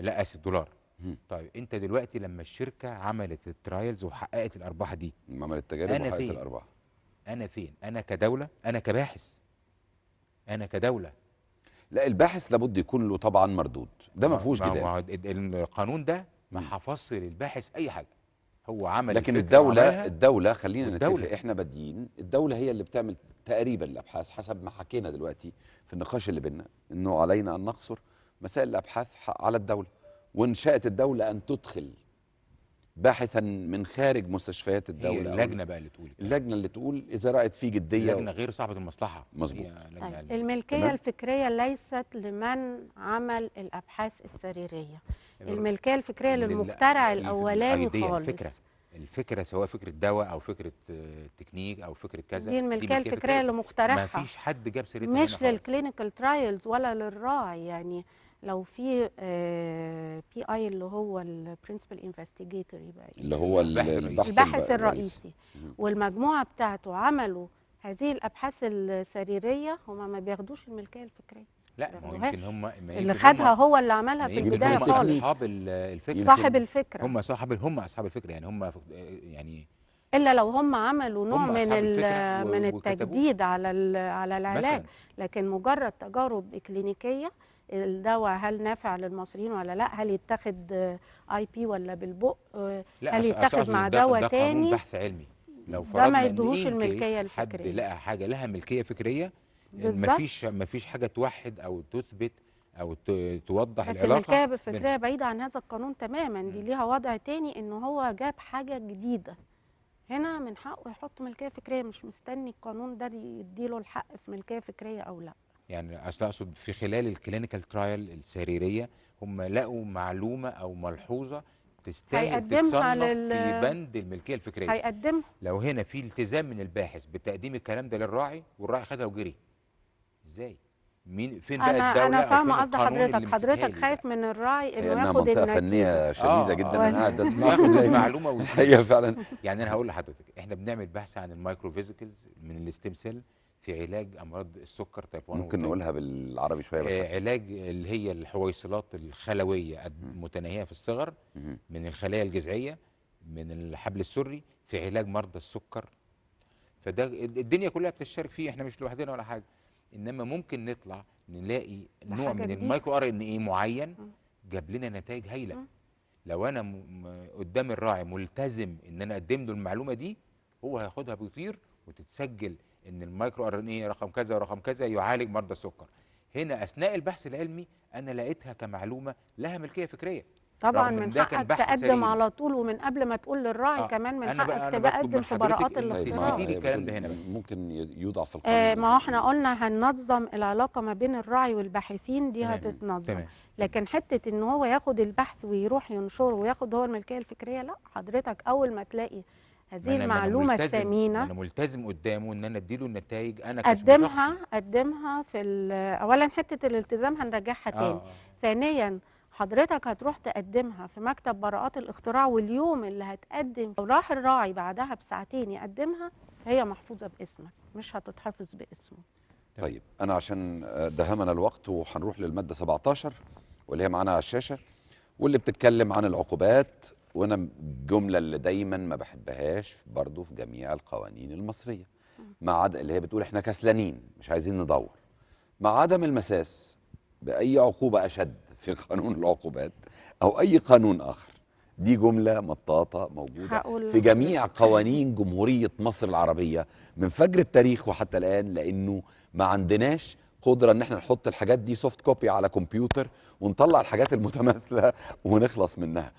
لا اسف دولار طيب انت دلوقتي لما الشركه عملت الترايلز وحققت الارباح دي عملت تجارب وحققت الارباح انا فين انا كدوله انا كباحث انا كدوله لا الباحث لابد يكون له طبعا مردود ده ما فيهوش جدال القانون ده ما حفظش للباحث اي حاجه هو عمل لكن الدوله الدوله خلينا نتفق احنا بادئين الدوله هي اللي بتعمل تقريبا الابحاث حسب ما حكينا دلوقتي في النقاش اللي بينا انه علينا ان نقصر مسائل الابحاث على الدوله وان شاءت الدوله ان تدخل باحثا من خارج مستشفيات الدوله هي اللجنه بقى اللي تقول اللجنه اللي تقول اذا رات فيه جديه لجنه غير صاحبه المصلحه مظبوط طيب الملكيه الفكريه ليست لمن عمل الابحاث السريريه الملكيه الفكريه للمخترع الاولاني خالص الفكره الفكره سواء فكره دواء او فكره آه، تكنيك او فكره كذا دي الملكيه الفكريه, الفكرية لمخترعها ما فيش حد جاب سيرتها مش للكلينيكال ترايلز ولا للراعي يعني لو في بي آه، اي اللي هو البرنسبل انفستيجيتور يبقى إيه؟ اللي هو البحث, البحث الرئيسي والمجموعه بتاعته عملوا هذه الابحاث السريريه هما ما بياخدوش الملكيه الفكريه لا ما هو يمكن هم اللي خدها هو اللي عملها في البدايه خالص اصحاب الفكره صاحب الفكره هم صاحب هم اصحاب الفكره يعني هم يعني الا لو هم عملوا نوع هم من من التجديد على على العلاج لكن مجرد تجارب اكلينيكيه الدواء هل نافع للمصريين ولا لا هل يتاخد اي بي ولا بالبق آه، هل يتاخد مع دواء تاني ده بحث علمي لو فرضنا ما يدوهوش الملكيه الفكريه حد لقى حاجه لها ملكيه فكريه مفيش مفيش حاجه توحد او تثبت او توضح بس العلاقه الملكيه الفكريه بعيده عن هذا القانون تماما دي ليها وضع تاني ان هو جاب حاجه جديده هنا من حقه يحط ملكيه فكريه مش مستني القانون ده يديله الحق في ملكيه فكريه او لا يعني اصل اقصد في خلال الكلينيكال ترايل السريريه هم لقوا معلومه او ملحوظه تستاهل تتصنف لل... في بند الملكيه الفكريه هيقدمها لو هنا في التزام من الباحث بتقديم الكلام ده للراعي والراعي خدها وجري ازاي مين فين بقى الدوله انا فاهمه قصد حضرتك حضرتك خايف من الراعي انه ياخد منطقه فنيه شديده آه جدا آه. انا قاعد اسمع معلومه هي أيوة فعلا يعني انا هقول لحضرتك احنا بنعمل بحث عن المايكرو فيزيكلز من الستيم سيل في علاج امراض السكر تايب 1 ممكن نقولها بالعربي شويه بس آه علاج اللي هي الحويصلات الخلويه المتناهيه في الصغر من الخلايا الجذعيه من الحبل السري في علاج مرضى السكر فده الدنيا كلها بتشترك فيه احنا مش لوحدنا ولا حاجه انما ممكن نطلع نلاقي نوع من المايكرو ار ان اي معين جاب لنا نتائج هايله لو انا قدام الراعي ملتزم ان انا اقدم له المعلومه دي هو هياخدها بيطير وتتسجل ان المايكرو ار ان اي رقم كذا ورقم كذا يعالج مرضى السكر هنا اثناء البحث العلمي انا لقيتها كمعلومه لها ملكيه فكريه طبعا من حقك تقدم على طول ومن قبل ما تقول للراعي آه كمان من حقك تقدم في براءات الاختراع الكلام ده هنا ممكن القانون آه ما احنا قلنا هننظم العلاقه ما بين الراعي والباحثين دي هتتنظم تمام. لكن حته ان هو ياخد البحث ويروح ينشره وياخد هو الملكيه الفكريه لا حضرتك اول ما تلاقي هذه المعلومه الثمينه انا ملتزم قدامه ان انا اديله النتائج انا قدمها قدمها في اولا حته الالتزام هنرجعها تاني آه. ثانيا حضرتك هتروح تقدمها في مكتب براءات الاختراع واليوم اللي هتقدم لو راح الراعي بعدها بساعتين يقدمها هي محفوظه باسمك مش هتتحفظ باسمه طيب, طيب، انا عشان دهمنا الوقت وهنروح للماده 17 واللي هي معانا على الشاشه واللي بتتكلم عن العقوبات وانا الجمله اللي دايما ما بحبهاش برضه في جميع القوانين المصريه ما عدا اللي هي بتقول احنا كسلانين مش عايزين ندور مع عدم المساس باي عقوبه اشد في قانون العقوبات او اي قانون اخر دي جمله مطاطه موجوده في جميع قوانين جمهوريه مصر العربيه من فجر التاريخ وحتى الان لانه ما عندناش قدره ان احنا نحط الحاجات دي سوفت كوبي على كمبيوتر ونطلع الحاجات المتماثله ونخلص منها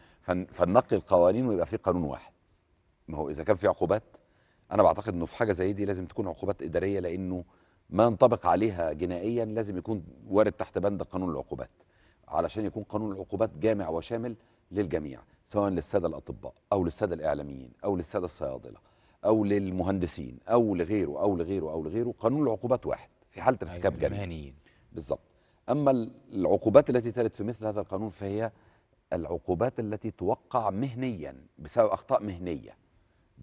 فننقي القوانين ويبقى في قانون واحد ما هو اذا كان في عقوبات انا بعتقد انه في حاجه زي دي لازم تكون عقوبات اداريه لانه ما ينطبق عليها جنائيا لازم يكون وارد تحت بند قانون العقوبات علشان يكون قانون العقوبات جامع وشامل للجميع سواء للساده الاطباء او للساده الاعلاميين او للساده الصيادله او للمهندسين او لغيره او لغيره او لغيره قانون العقوبات واحد في حاله ارتكاب جنائي بالظبط اما العقوبات التي ترد في مثل هذا القانون فهي العقوبات التي توقع مهنيا بسبب اخطاء مهنيه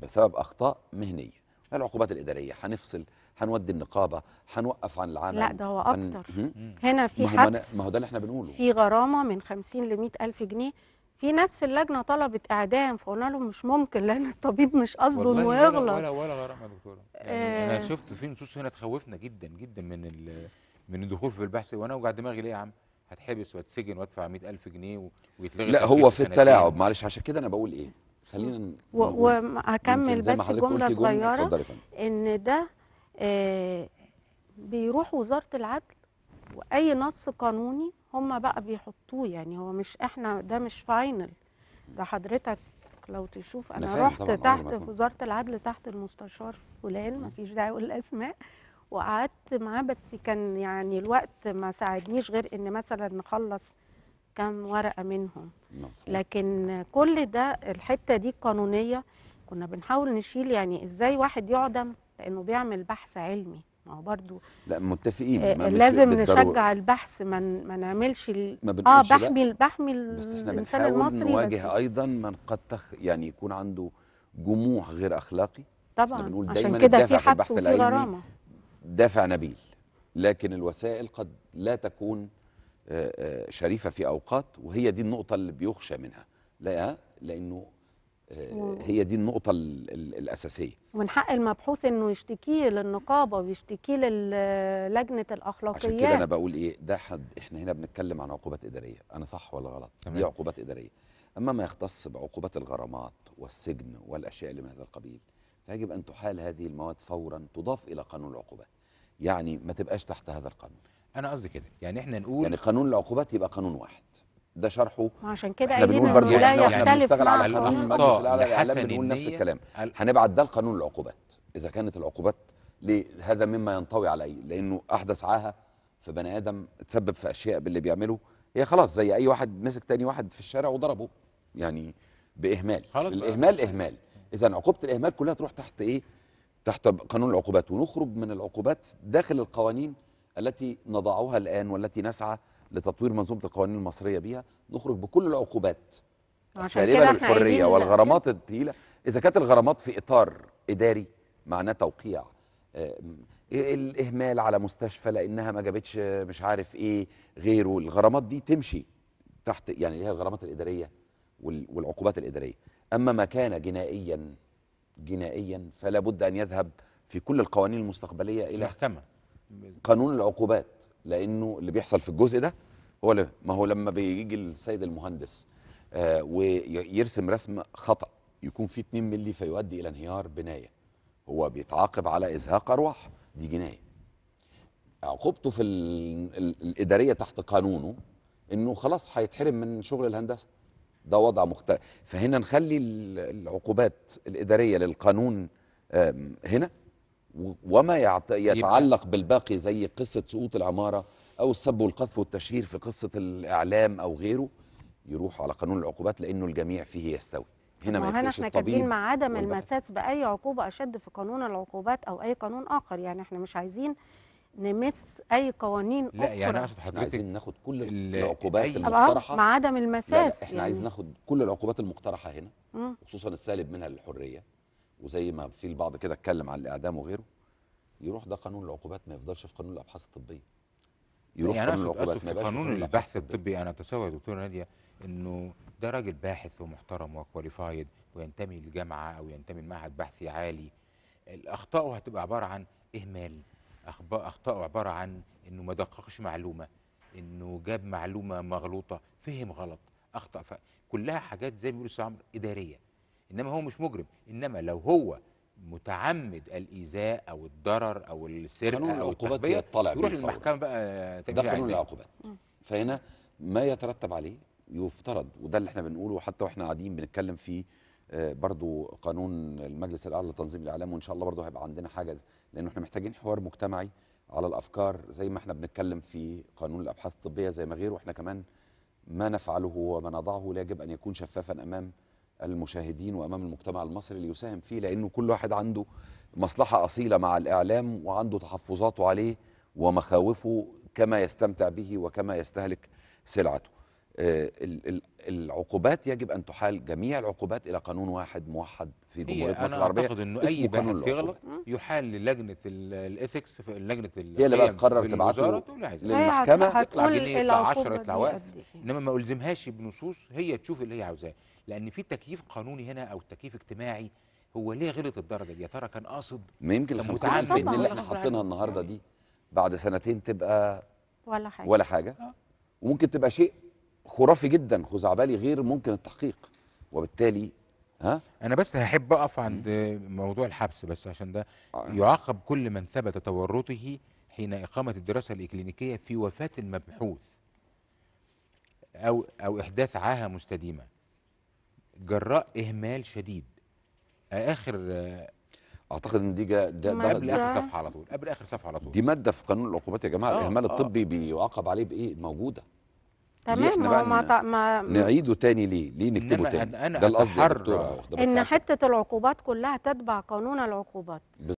بسبب اخطاء مهنيه العقوبات الاداريه هنفصل هنودي النقابه هنوقف عن العمل لا ده هو اكتر هن... هنا في حبس ما هو ده اللي احنا بنقوله في غرامه من 50 ل 100 الف جنيه في ناس في اللجنه طلبت اعدام فقلنا لهم مش ممكن لان الطبيب مش قصده انه يغلط ولا ولا, ولا غرامه يا دكتوره يعني آه. انا شفت في نصوص هنا تخوفنا جدا جدا من من الدخول في البحث وانا اوجع دماغي ليه يا عم هتحبس واتسجن وادفع 100000 جنيه ويتلغي لا هو في التلاعب معلش عشان كده انا بقول ايه خلينا وهكمل بس جمله صغيره ان ده آه بيروح وزاره العدل واي نص قانوني هم بقى بيحطوه يعني هو مش احنا ده مش فاينل ده حضرتك لو تشوف انا, أنا رحت تحت في وزاره العدل تحت المستشار فلان مفيش داعي اقول الاسماء وقعدت معاه بس كان يعني الوقت ما ساعدنيش غير ان مثلا نخلص كام ورقه منهم لكن كل ده الحته دي قانونيه كنا بنحاول نشيل يعني ازاي واحد يعدم لانه بيعمل بحث علمي ما هو برضه لا متفقين آه، ما لازم نشجع البحث ما ما نعملش ال... ما اه بحمي لا. بحمي الانسان المصري نواجه بس. ايضا من قد تخ يعني يكون عنده جموح غير اخلاقي طبعا عشان كده في حبس وفي غرامه دافع نبيل لكن الوسائل قد لا تكون آه، آه، شريفة في أوقات وهي دي النقطة اللي بيخشى منها لا لأنه آه، هي دي النقطة الأساسية ومن حق المبحوث إنه يشتكيه للنقابة ويشتكيه للجنة الأخلاقيات عشان كده أنا بقول إيه ده حد إحنا هنا بنتكلم عن عقوبات إدارية أنا صح ولا غلط؟ تمام. دي عقوبات إدارية أما ما يختص بعقوبات الغرامات والسجن والأشياء اللي من هذا القبيل فيجب أن تحال هذه المواد فورا تضاف إلى قانون العقوبات يعني ما تبقاش تحت هذا القانون انا قصدي كده يعني احنا نقول يعني قانون العقوبات يبقى قانون واحد ده شرحه عشان كده احنا بنقول برضه يعني احنا, بنشتغل على قانون المجلس الاعلى للاعلام بنقول نفس الكلام هنبعت ده لقانون العقوبات اذا كانت العقوبات هذا مما ينطوي عليه إيه؟ لانه احدث عاهه في بني ادم تسبب في اشياء باللي بيعمله هي خلاص زي اي واحد مسك تاني واحد في الشارع وضربه يعني باهمال الاهمال اهمال اذا عقوبه الاهمال كلها تروح تحت ايه تحت قانون العقوبات ونخرج من العقوبات داخل القوانين التي نضعها الآن والتي نسعى لتطوير منظومة القوانين المصرية بها نخرج بكل العقوبات السالبة للحرية والغرامات الثقيلة إذا كانت الغرامات في إطار إداري معناه توقيع الإهمال على مستشفى لأنها ما جابتش مش عارف إيه غيره الغرامات دي تمشي تحت يعني هي الغرامات الإدارية والعقوبات الإدارية أما ما كان جنائيا جنائيا فلا بد أن يذهب في كل القوانين المستقبلية إلى محكمة قانون العقوبات لأنه اللي بيحصل في الجزء ده هو ما هو لما بيجي السيد المهندس آه ويرسم رسم خطأ يكون فيه 2 مللي فيؤدي إلى انهيار بناية هو بيتعاقب على إزهاق أرواح دي جناية عقوبته في الإدارية تحت قانونه انه خلاص هيتحرم من شغل الهندسه ده وضع مختلف فهنا نخلي العقوبات الاداريه للقانون هنا وما يتعلق بالباقي زي قصه سقوط العماره او السب والقذف والتشهير في قصه الاعلام او غيره يروحوا على قانون العقوبات لانه الجميع فيه يستوي هنا ما ينفعش احنا كاتبين مع عدم المساس باي عقوبه اشد في قانون العقوبات او اي قانون اخر يعني احنا مش عايزين نمس اي قوانين لا يعني أخرى. يعني اقصد حضرتك عايزين ناخد كل العقوبات المقترحه مع عدم المساس لا, لا احنا يعني. عايزين ناخد كل العقوبات المقترحه هنا خصوصا السالب منها للحريه وزي ما في البعض كده اتكلم عن الاعدام وغيره يروح ده قانون العقوبات ما يفضلش في قانون الابحاث الطبيه يروح يعني قانون العقوبات ما في قانون البحث الطبي انا اتصور يا دكتوره ناديه انه ده راجل باحث ومحترم وكواليفايد وينتمي لجامعه او ينتمي لمعهد بحثي عالي اخطائه هتبقى عباره عن اهمال اخطائه عباره عن انه ما دققش معلومه انه جاب معلومه مغلوطه فهم غلط اخطا فكلها حاجات زي ما بيقولوا عمرو اداريه انما هو مش مجرم انما لو هو متعمد الايذاء او الضرر او السرقه قانون العقوبات يطلع يروح للمحكمه بقى ده قانون العقوبات فهنا ما يترتب عليه يفترض وده اللي احنا بنقوله حتى واحنا قاعدين بنتكلم فيه آه، برضو قانون المجلس الاعلى لتنظيم الاعلام وان شاء الله برضو هيبقى عندنا حاجه لانه احنا محتاجين حوار مجتمعي على الافكار زي ما احنا بنتكلم في قانون الابحاث الطبيه زي ما غيره احنا كمان ما نفعله وما نضعه لا يجب ان يكون شفافا امام المشاهدين وامام المجتمع المصري ليساهم فيه لانه كل واحد عنده مصلحه اصيله مع الاعلام وعنده تحفظاته عليه ومخاوفه كما يستمتع به وكما يستهلك سلعته آه، العقوبات يجب ان تحال جميع العقوبات الى قانون واحد موحد في جمهوريه مصر العربيه اعتقد انه اي باحث يغلط يحال للجنه الاثكس في لجنه هي اللي بقى تقرر تبعته للمحكمه يطلع جنيه يطلع 10 يطلع وقف انما ما الزمهاش بنصوص هي تشوف اللي هي عاوزاه لان في تكييف قانوني هنا او تكييف اجتماعي هو ليه غلط الدرجه دي يا ترى كان قاصد ما يمكن ال ان اللي احنا حاطينها النهارده دي بعد سنتين تبقى ولا حاجه ولا حاجه آه. وممكن تبقى شيء خرافي جدا خزعبلي غير ممكن التحقيق وبالتالي ها انا بس هحب اقف عند موضوع الحبس بس عشان ده آه. يعاقب كل من ثبت تورطه حين اقامه الدراسه الاكلينيكيه في وفاه المبحوث او او احداث عاهه مستديمه جراء اهمال شديد اخر آه، اعتقد ان دي جا ده ده قبل اخر صفحه على طول قبل اخر صفحه على طول دي ماده في قانون العقوبات يا جماعه آه، الاهمال الطبي بيعاقب عليه بايه موجوده تمام ما ما, ما نعيده تاني ليه؟ ليه نكتبه تاني؟ أنا ده القصد ان حته العقوبات كلها تتبع قانون العقوبات